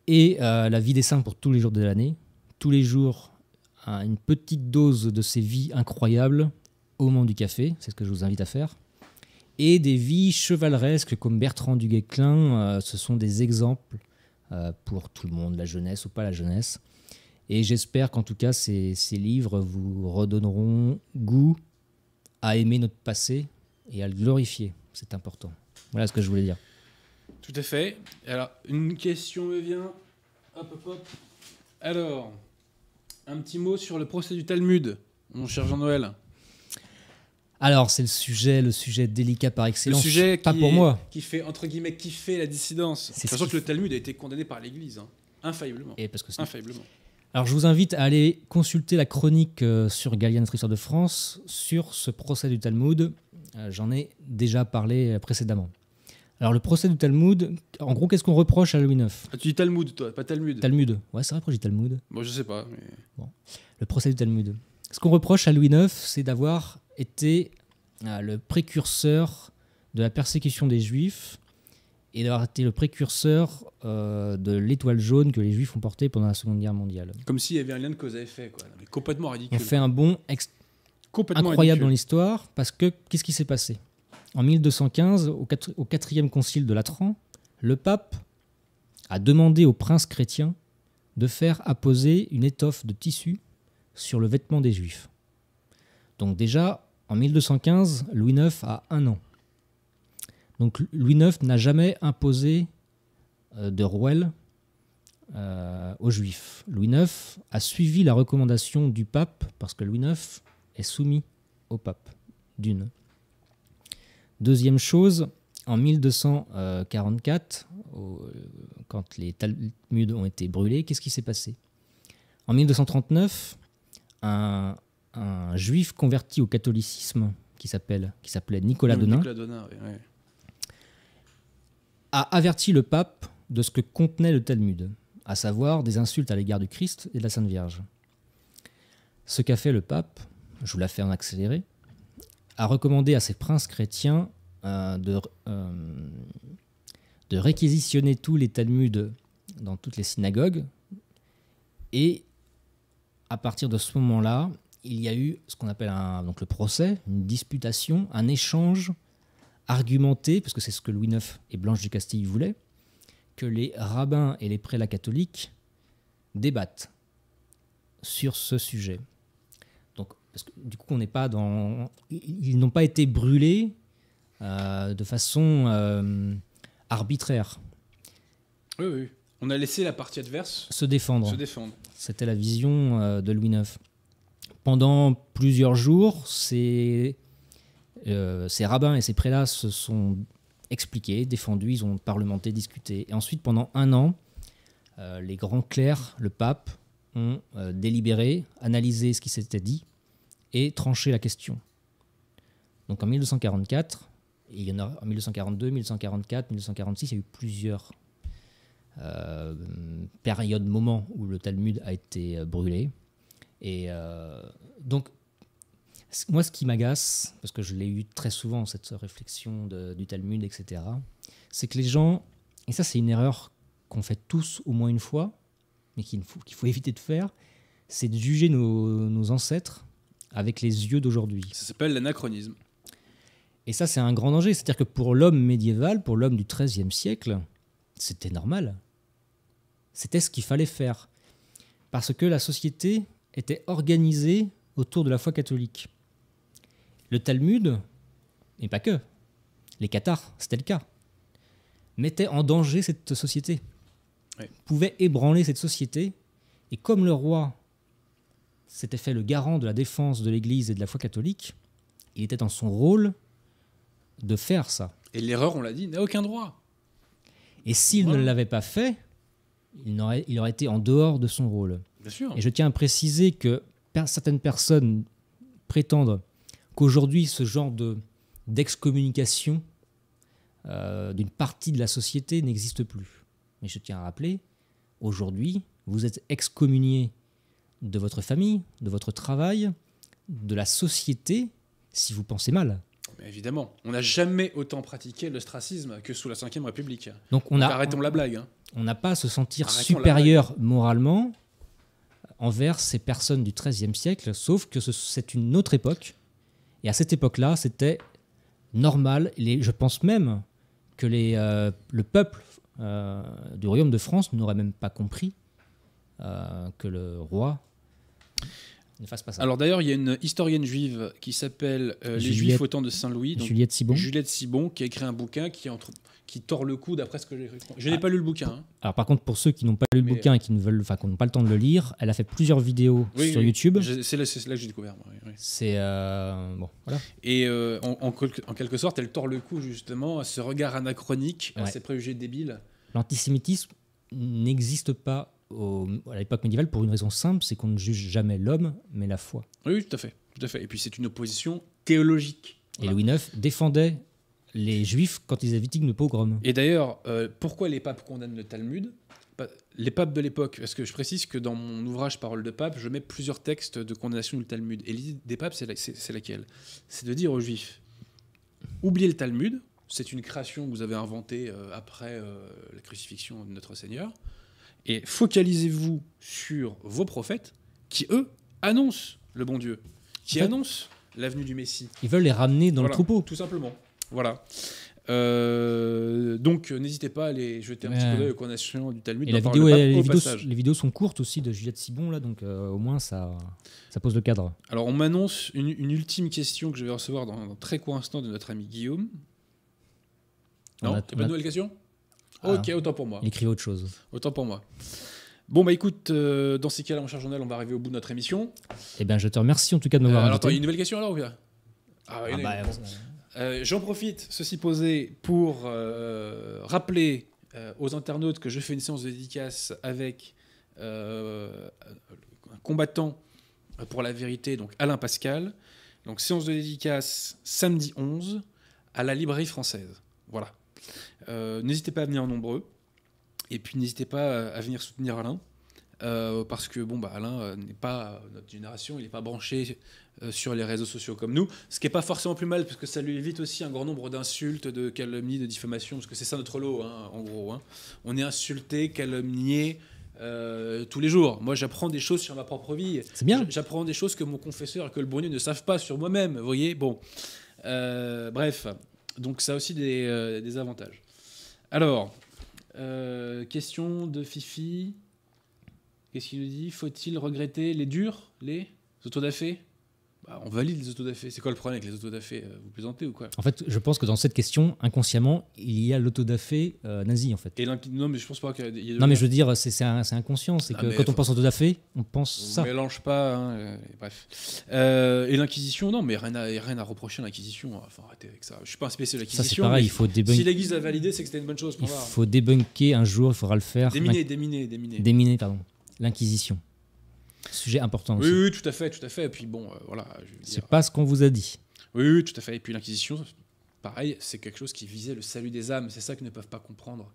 et euh, la vie des saints pour tous les jours de l'année. Tous les jours, une petite dose de ces vies incroyables au moment du café, c'est ce que je vous invite à faire. Et des vies chevaleresques comme Bertrand du Guesclin, euh, ce sont des exemples euh, pour tout le monde, la jeunesse ou pas la jeunesse. Et j'espère qu'en tout cas, ces livres vous redonneront goût à aimer notre passé, et à le glorifier. C'est important. Voilà ce que je voulais dire. Tout à fait. Alors, une question me vient. Hop, hop, hop. Alors, un petit mot sur le procès du Talmud, mon cher Jean-Noël. Alors, c'est le sujet, le sujet délicat par excellence. Le sujet pas qui pour moi. Qui fait, entre guillemets, qui fait la dissidence. C'est sachant que le Talmud a été condamné par l'Église, hein. infailliblement. Et parce que c'est... Infailliblement. Alors, je vous invite à aller consulter la chronique euh, sur gallienne Histoire de France sur ce procès du Talmud. Euh, j'en ai déjà parlé euh, précédemment. Alors le procès du Talmud, en gros, qu'est-ce qu'on reproche à Louis IX ah, Tu dis Talmud, toi, pas Talmud. Talmud, ouais, c'est vrai, pourquoi j'ai Talmud bon, je sais pas. Mais... Bon. Le procès du Talmud. Ce qu'on reproche à Louis IX, c'est d'avoir été euh, le précurseur de la persécution des Juifs et d'avoir été le précurseur de l'étoile jaune que les Juifs ont portée pendant la Seconde Guerre mondiale. Comme s'il y avait un lien de cause à effet, quoi. complètement ridicule. On fait un bon... ex incroyable dans l'histoire, parce que qu'est-ce qui s'est passé En 1215, au, 4, concile de Latran, le pape a demandé aux princes chrétiens de faire apposer une étoffe de tissu sur le vêtement des juifs. Donc déjà, en 1215, Louis IX a un an. Donc Louis IX n'a jamais imposé euh, de rouelle euh, aux Juifs. Louis IX a suivi la recommandation du pape, parce que Louis IX est soumis au pape, d'une. Deuxième chose, en 1244, quand les Talmuds ont été brûlés, qu'est-ce qui s'est passé En 1239, un, juif converti au catholicisme qui s'appelait Nicolas de a averti le pape de ce que contenait le Talmud, à savoir des insultes à l'égard du Christ et de la Sainte Vierge. Ce qu'a fait le pape, je vous la fais en accéléré, a recommandé à ses princes chrétiens euh, euh, de, réquisitionner tous les Talmuds dans toutes les synagogues. Et à partir de ce moment-là, il y a eu ce qu'on appelle un, donc le procès, une disputation, un échange argumenté, parce que c'est ce que Louis IX et Blanche du Castille voulaient, que les rabbins et les prélats catholiques débattent sur ce sujet. Parce que du coup, on n'est pas dans. Ils n'ont pas été brûlés euh, de façon euh, arbitraire. Oui, oui. On a laissé la partie adverse se défendre. Se défendre. C'était la vision euh, de Louis IX. Pendant plusieurs jours, ces, ces rabbins et ces prélats se sont expliqués, défendus, ils ont parlementé, discuté. Et ensuite, pendant un an, les grands clercs, le pape, ont délibéré, analysé ce qui s'était dit, et trancher la question. Donc en 1244, il y en a en 1242, 1244, 1246, il y a eu plusieurs euh, périodes, moments où le Talmud a été euh, brûlé. Et euh, donc, moi, ce qui m'agace, parce que je l'ai eu très souvent, cette réflexion du Talmud, etc., c'est que les gens, et ça c'est une erreur qu'on fait tous au moins une fois, mais qu'il faut, faut éviter de faire, c'est de juger nos ancêtres avec les yeux d'aujourd'hui. Ça s'appelle l'anachronisme. Et ça, c'est un grand danger. C'est-à-dire que pour l'homme médiéval, pour l'homme du XIIIe siècle, c'était normal. C'était ce qu'il fallait faire. Parce que la société était organisée autour de la foi catholique. Le Talmud, et pas que, les cathares, c'était le cas, mettaient en danger cette société, Pouvaient ébranler cette société, et comme le roi s'était fait le garant de la défense de l'Église et de la foi catholique, il était en son rôle de faire ça. Et l'erreur, on l'a dit, n'a aucun droit. Et s'il ne l'avait pas fait, il aurait, été en dehors de son rôle. Bien sûr. Et je tiens à préciser que certaines personnes prétendent qu'aujourd'hui, ce genre de d'excommunication euh, d'une partie de la société n'existe plus. Mais je tiens à rappeler, aujourd'hui, vous êtes excommunié de votre famille, de votre travail, de la société, si vous pensez mal. évidemment, on n'a jamais autant pratiqué l'ostracisme que sous la Ve République. Donc on a, arrêtons la blague. Hein. On n'a pas à se sentir supérieur moralement envers ces personnes du XIIIe siècle, sauf que c'est une autre époque. Et à cette époque-là, c'était normal. je pense même que euh, le peuple euh, du royaume de France n'aurait même pas compris euh, que le roi ne fasse pas ça. Alors d'ailleurs, il y a une historienne juive qui s'appelle euh, Les Juifs au temps de Saint-Louis. Juliette Sibon. Juliette Sibon, qui a écrit un bouquin qui, entre, qui tord le cou d'après ce que j'ai Je n'ai ah. pas lu le bouquin. Hein. Alors par contre, pour ceux qui n'ont pas lu le bouquin et qui ne veulent, n'ont pas le temps de le lire, elle a fait plusieurs vidéos sur YouTube. C'est là, que j'ai découvert. C'est euh, bon, voilà. Et en, quelque sorte, elle tord le cou justement à ce regard anachronique, à ces préjugés débiles. L'antisémitisme n'existe pas à l'époque médiévale pour une raison simple, c'est qu'on ne juge jamais l'homme, mais la foi. Oui, tout à fait. Tout à fait. Et puis c'est une opposition théologique. Et Louis IX défendait les juifs quand ils évitaient le pogrom. Et d'ailleurs, euh, pourquoi les papes condamnent le Talmud bah, les papes de l'époque, parce que je précise que dans mon ouvrage Parole de pape, je mets plusieurs textes de condamnation du Talmud. Et l'idée des papes, c'est, laquelle C'est de dire aux juifs, oubliez le Talmud, c'est une création que vous avez inventée euh, après euh, la crucifixion de notre Seigneur. Et focalisez-vous sur vos prophètes qui, eux, annoncent le bon Dieu, qui annoncent l'avenue du Messie. Ils veulent les ramener dans le troupeau. Tout simplement. Voilà. Euh, donc n'hésitez pas à aller jeter un petit coup d'œil aux connaissances du Talmud. Et les, vidéos, sont courtes aussi de Juliette Sibon, là, donc euh, au moins ça, ça pose le cadre. Alors on m'annonce une, ultime question que je vais recevoir dans un très court instant de notre ami Guillaume. Non, Il pas de nouvelle question ah. Ok, autant pour moi. Il autre chose. Autant pour moi. Bon, bah écoute, euh, dans ces cas-là, mon cher journal, on va arriver au bout de notre émission. Eh bien, je te remercie en tout cas de m'avoir euh, invité. Alors, attends, il y a une nouvelle question alors ou bien ah, ah bah, euh, J'en profite, ceci posé, pour rappeler aux internautes que je fais une séance de dédicace avec un combattant pour la vérité, donc Alain Pascal. Donc, séance de dédicace samedi 11 à la librairie française. Voilà. Euh, n'hésitez pas à venir nombreux. Et puis n'hésitez pas euh, à venir soutenir Alain. Euh, parce que bon bah Alain n'est pas notre génération, il n'est pas branché sur les réseaux sociaux comme nous, ce qui n'est pas forcément plus mal parce que ça lui évite aussi un grand nombre d'insultes, de calomnies, de diffamations, parce que c'est ça notre lot hein, en gros. Hein. On est insulté, calomnié. tous les jours. Moi, j'apprends des choses sur ma propre vie. C'est bien. J'apprends des choses que mon confesseur et que le bon Dieu ne savent pas sur moi-même. voyez Bon. bref. Donc, ça a aussi des avantages. Alors, euh, question de Fifi. Qu'est-ce qu'il nous dit Faut-il regretter les durs, les d'affaires bah, on valide les autodafés. C'est quoi le problème avec les autodafés euh, Vous plaisantez ou quoi En fait, je pense que dans cette question, inconsciemment, il y a l'autodafé euh, nazi, en fait. Et non, mais je pense pas qu'il y a. non, mais je veux dire, c'est inconscient. C'est ah, que quand on pense autodafé, on pense on ça. mélange pas. Hein, euh, bref. et l'Inquisition, non, mais rien à, rien à reprocher à l'Inquisition. Enfin, arrêtez avec ça. Je suis pas un spécialiste de l'Inquisition. Ça, c'est pareil. Il faut débunker. Si l'Église l'a validé, c'est que c'était une bonne chose. Pour il faut débunker un jour. Il faudra le faire. Déminer, déminer, déminer. Déminer, pardon. L'Inquisition. Sujet important oui, aussi. Oui, tout à fait, tout à fait. Et puis bon, euh, voilà. C'est pas ce qu'on vous a dit. Oui, oui, tout à fait. Et puis l'Inquisition, pareil, c'est quelque chose qui visait le salut des âmes. C'est ça que ne peuvent pas comprendre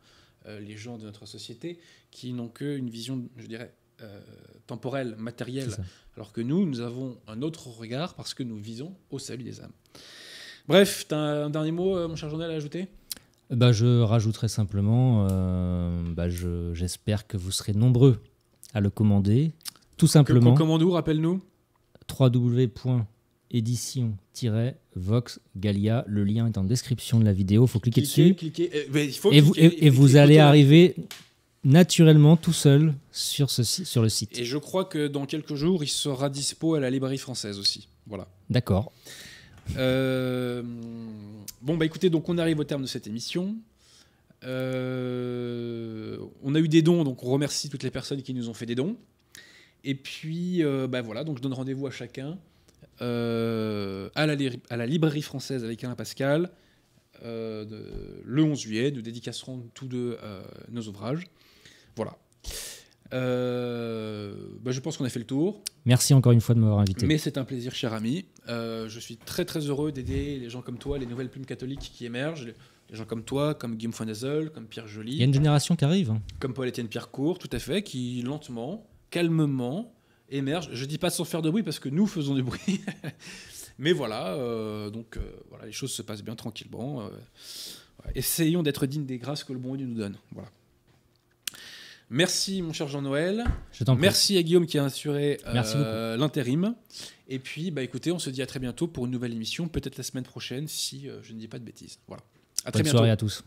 euh, les gens de notre société, qui n'ont qu'une vision, je dirais, euh, temporelle, matérielle, alors que nous, nous avons un autre regard parce que nous visons au salut des âmes. Bref, tu as un, dernier mot, mon cher journal, à ajouter bah, Je rajouterai simplement, bah, j'espère que vous serez nombreux à le commander, tout simplement. Comment nous rappelle-nous www.édition-voxgalia. Le lien est en description de la vidéo. Eh, il faut cliquer dessus. et, vous, et, vous allez arriver naturellement tout seul sur, ce, sur le site. Et je crois que dans quelques jours, il sera dispo à la librairie française aussi. Voilà. D'accord. Euh, bon, bah écoutez, donc on arrive au terme de cette émission. Euh, on a eu des dons, donc on remercie toutes les personnes qui nous ont fait des dons. Et puis, euh, bah voilà, donc je donne rendez-vous à chacun euh, à, la, à, la, librairie française avec Alain Pascal euh, le 11 juillet. Nous dédicacerons tous deux nos ouvrages. Voilà. Bah, je pense qu'on a fait le tour. Merci encore une fois de m'avoir invité. Mais c'est un plaisir, cher ami. je suis très très heureux d'aider les gens comme toi, les nouvelles plumes catholiques qui émergent, Les gens comme toi, comme Guillaume Foinezel, comme Pierre Joly. Il y a une génération qui arrive. Hein. Comme Paul-Étienne court tout à fait, qui lentement, calmement, émerge. Je ne dis pas sans faire de bruit parce que nous faisons du bruit. Mais voilà, euh, donc euh, voilà, les choses se passent bien tranquillement. Euh, Essayons d'être dignes des grâces que le bon Dieu nous donne. Voilà. Merci mon cher Jean-Noël. Merci à Guillaume qui a assuré l'intérim. Et puis bah écoutez, on se dit à très bientôt pour une nouvelle émission, peut-être la semaine prochaine si je ne dis pas de bêtises. Voilà. À très bientôt. soirée à tous.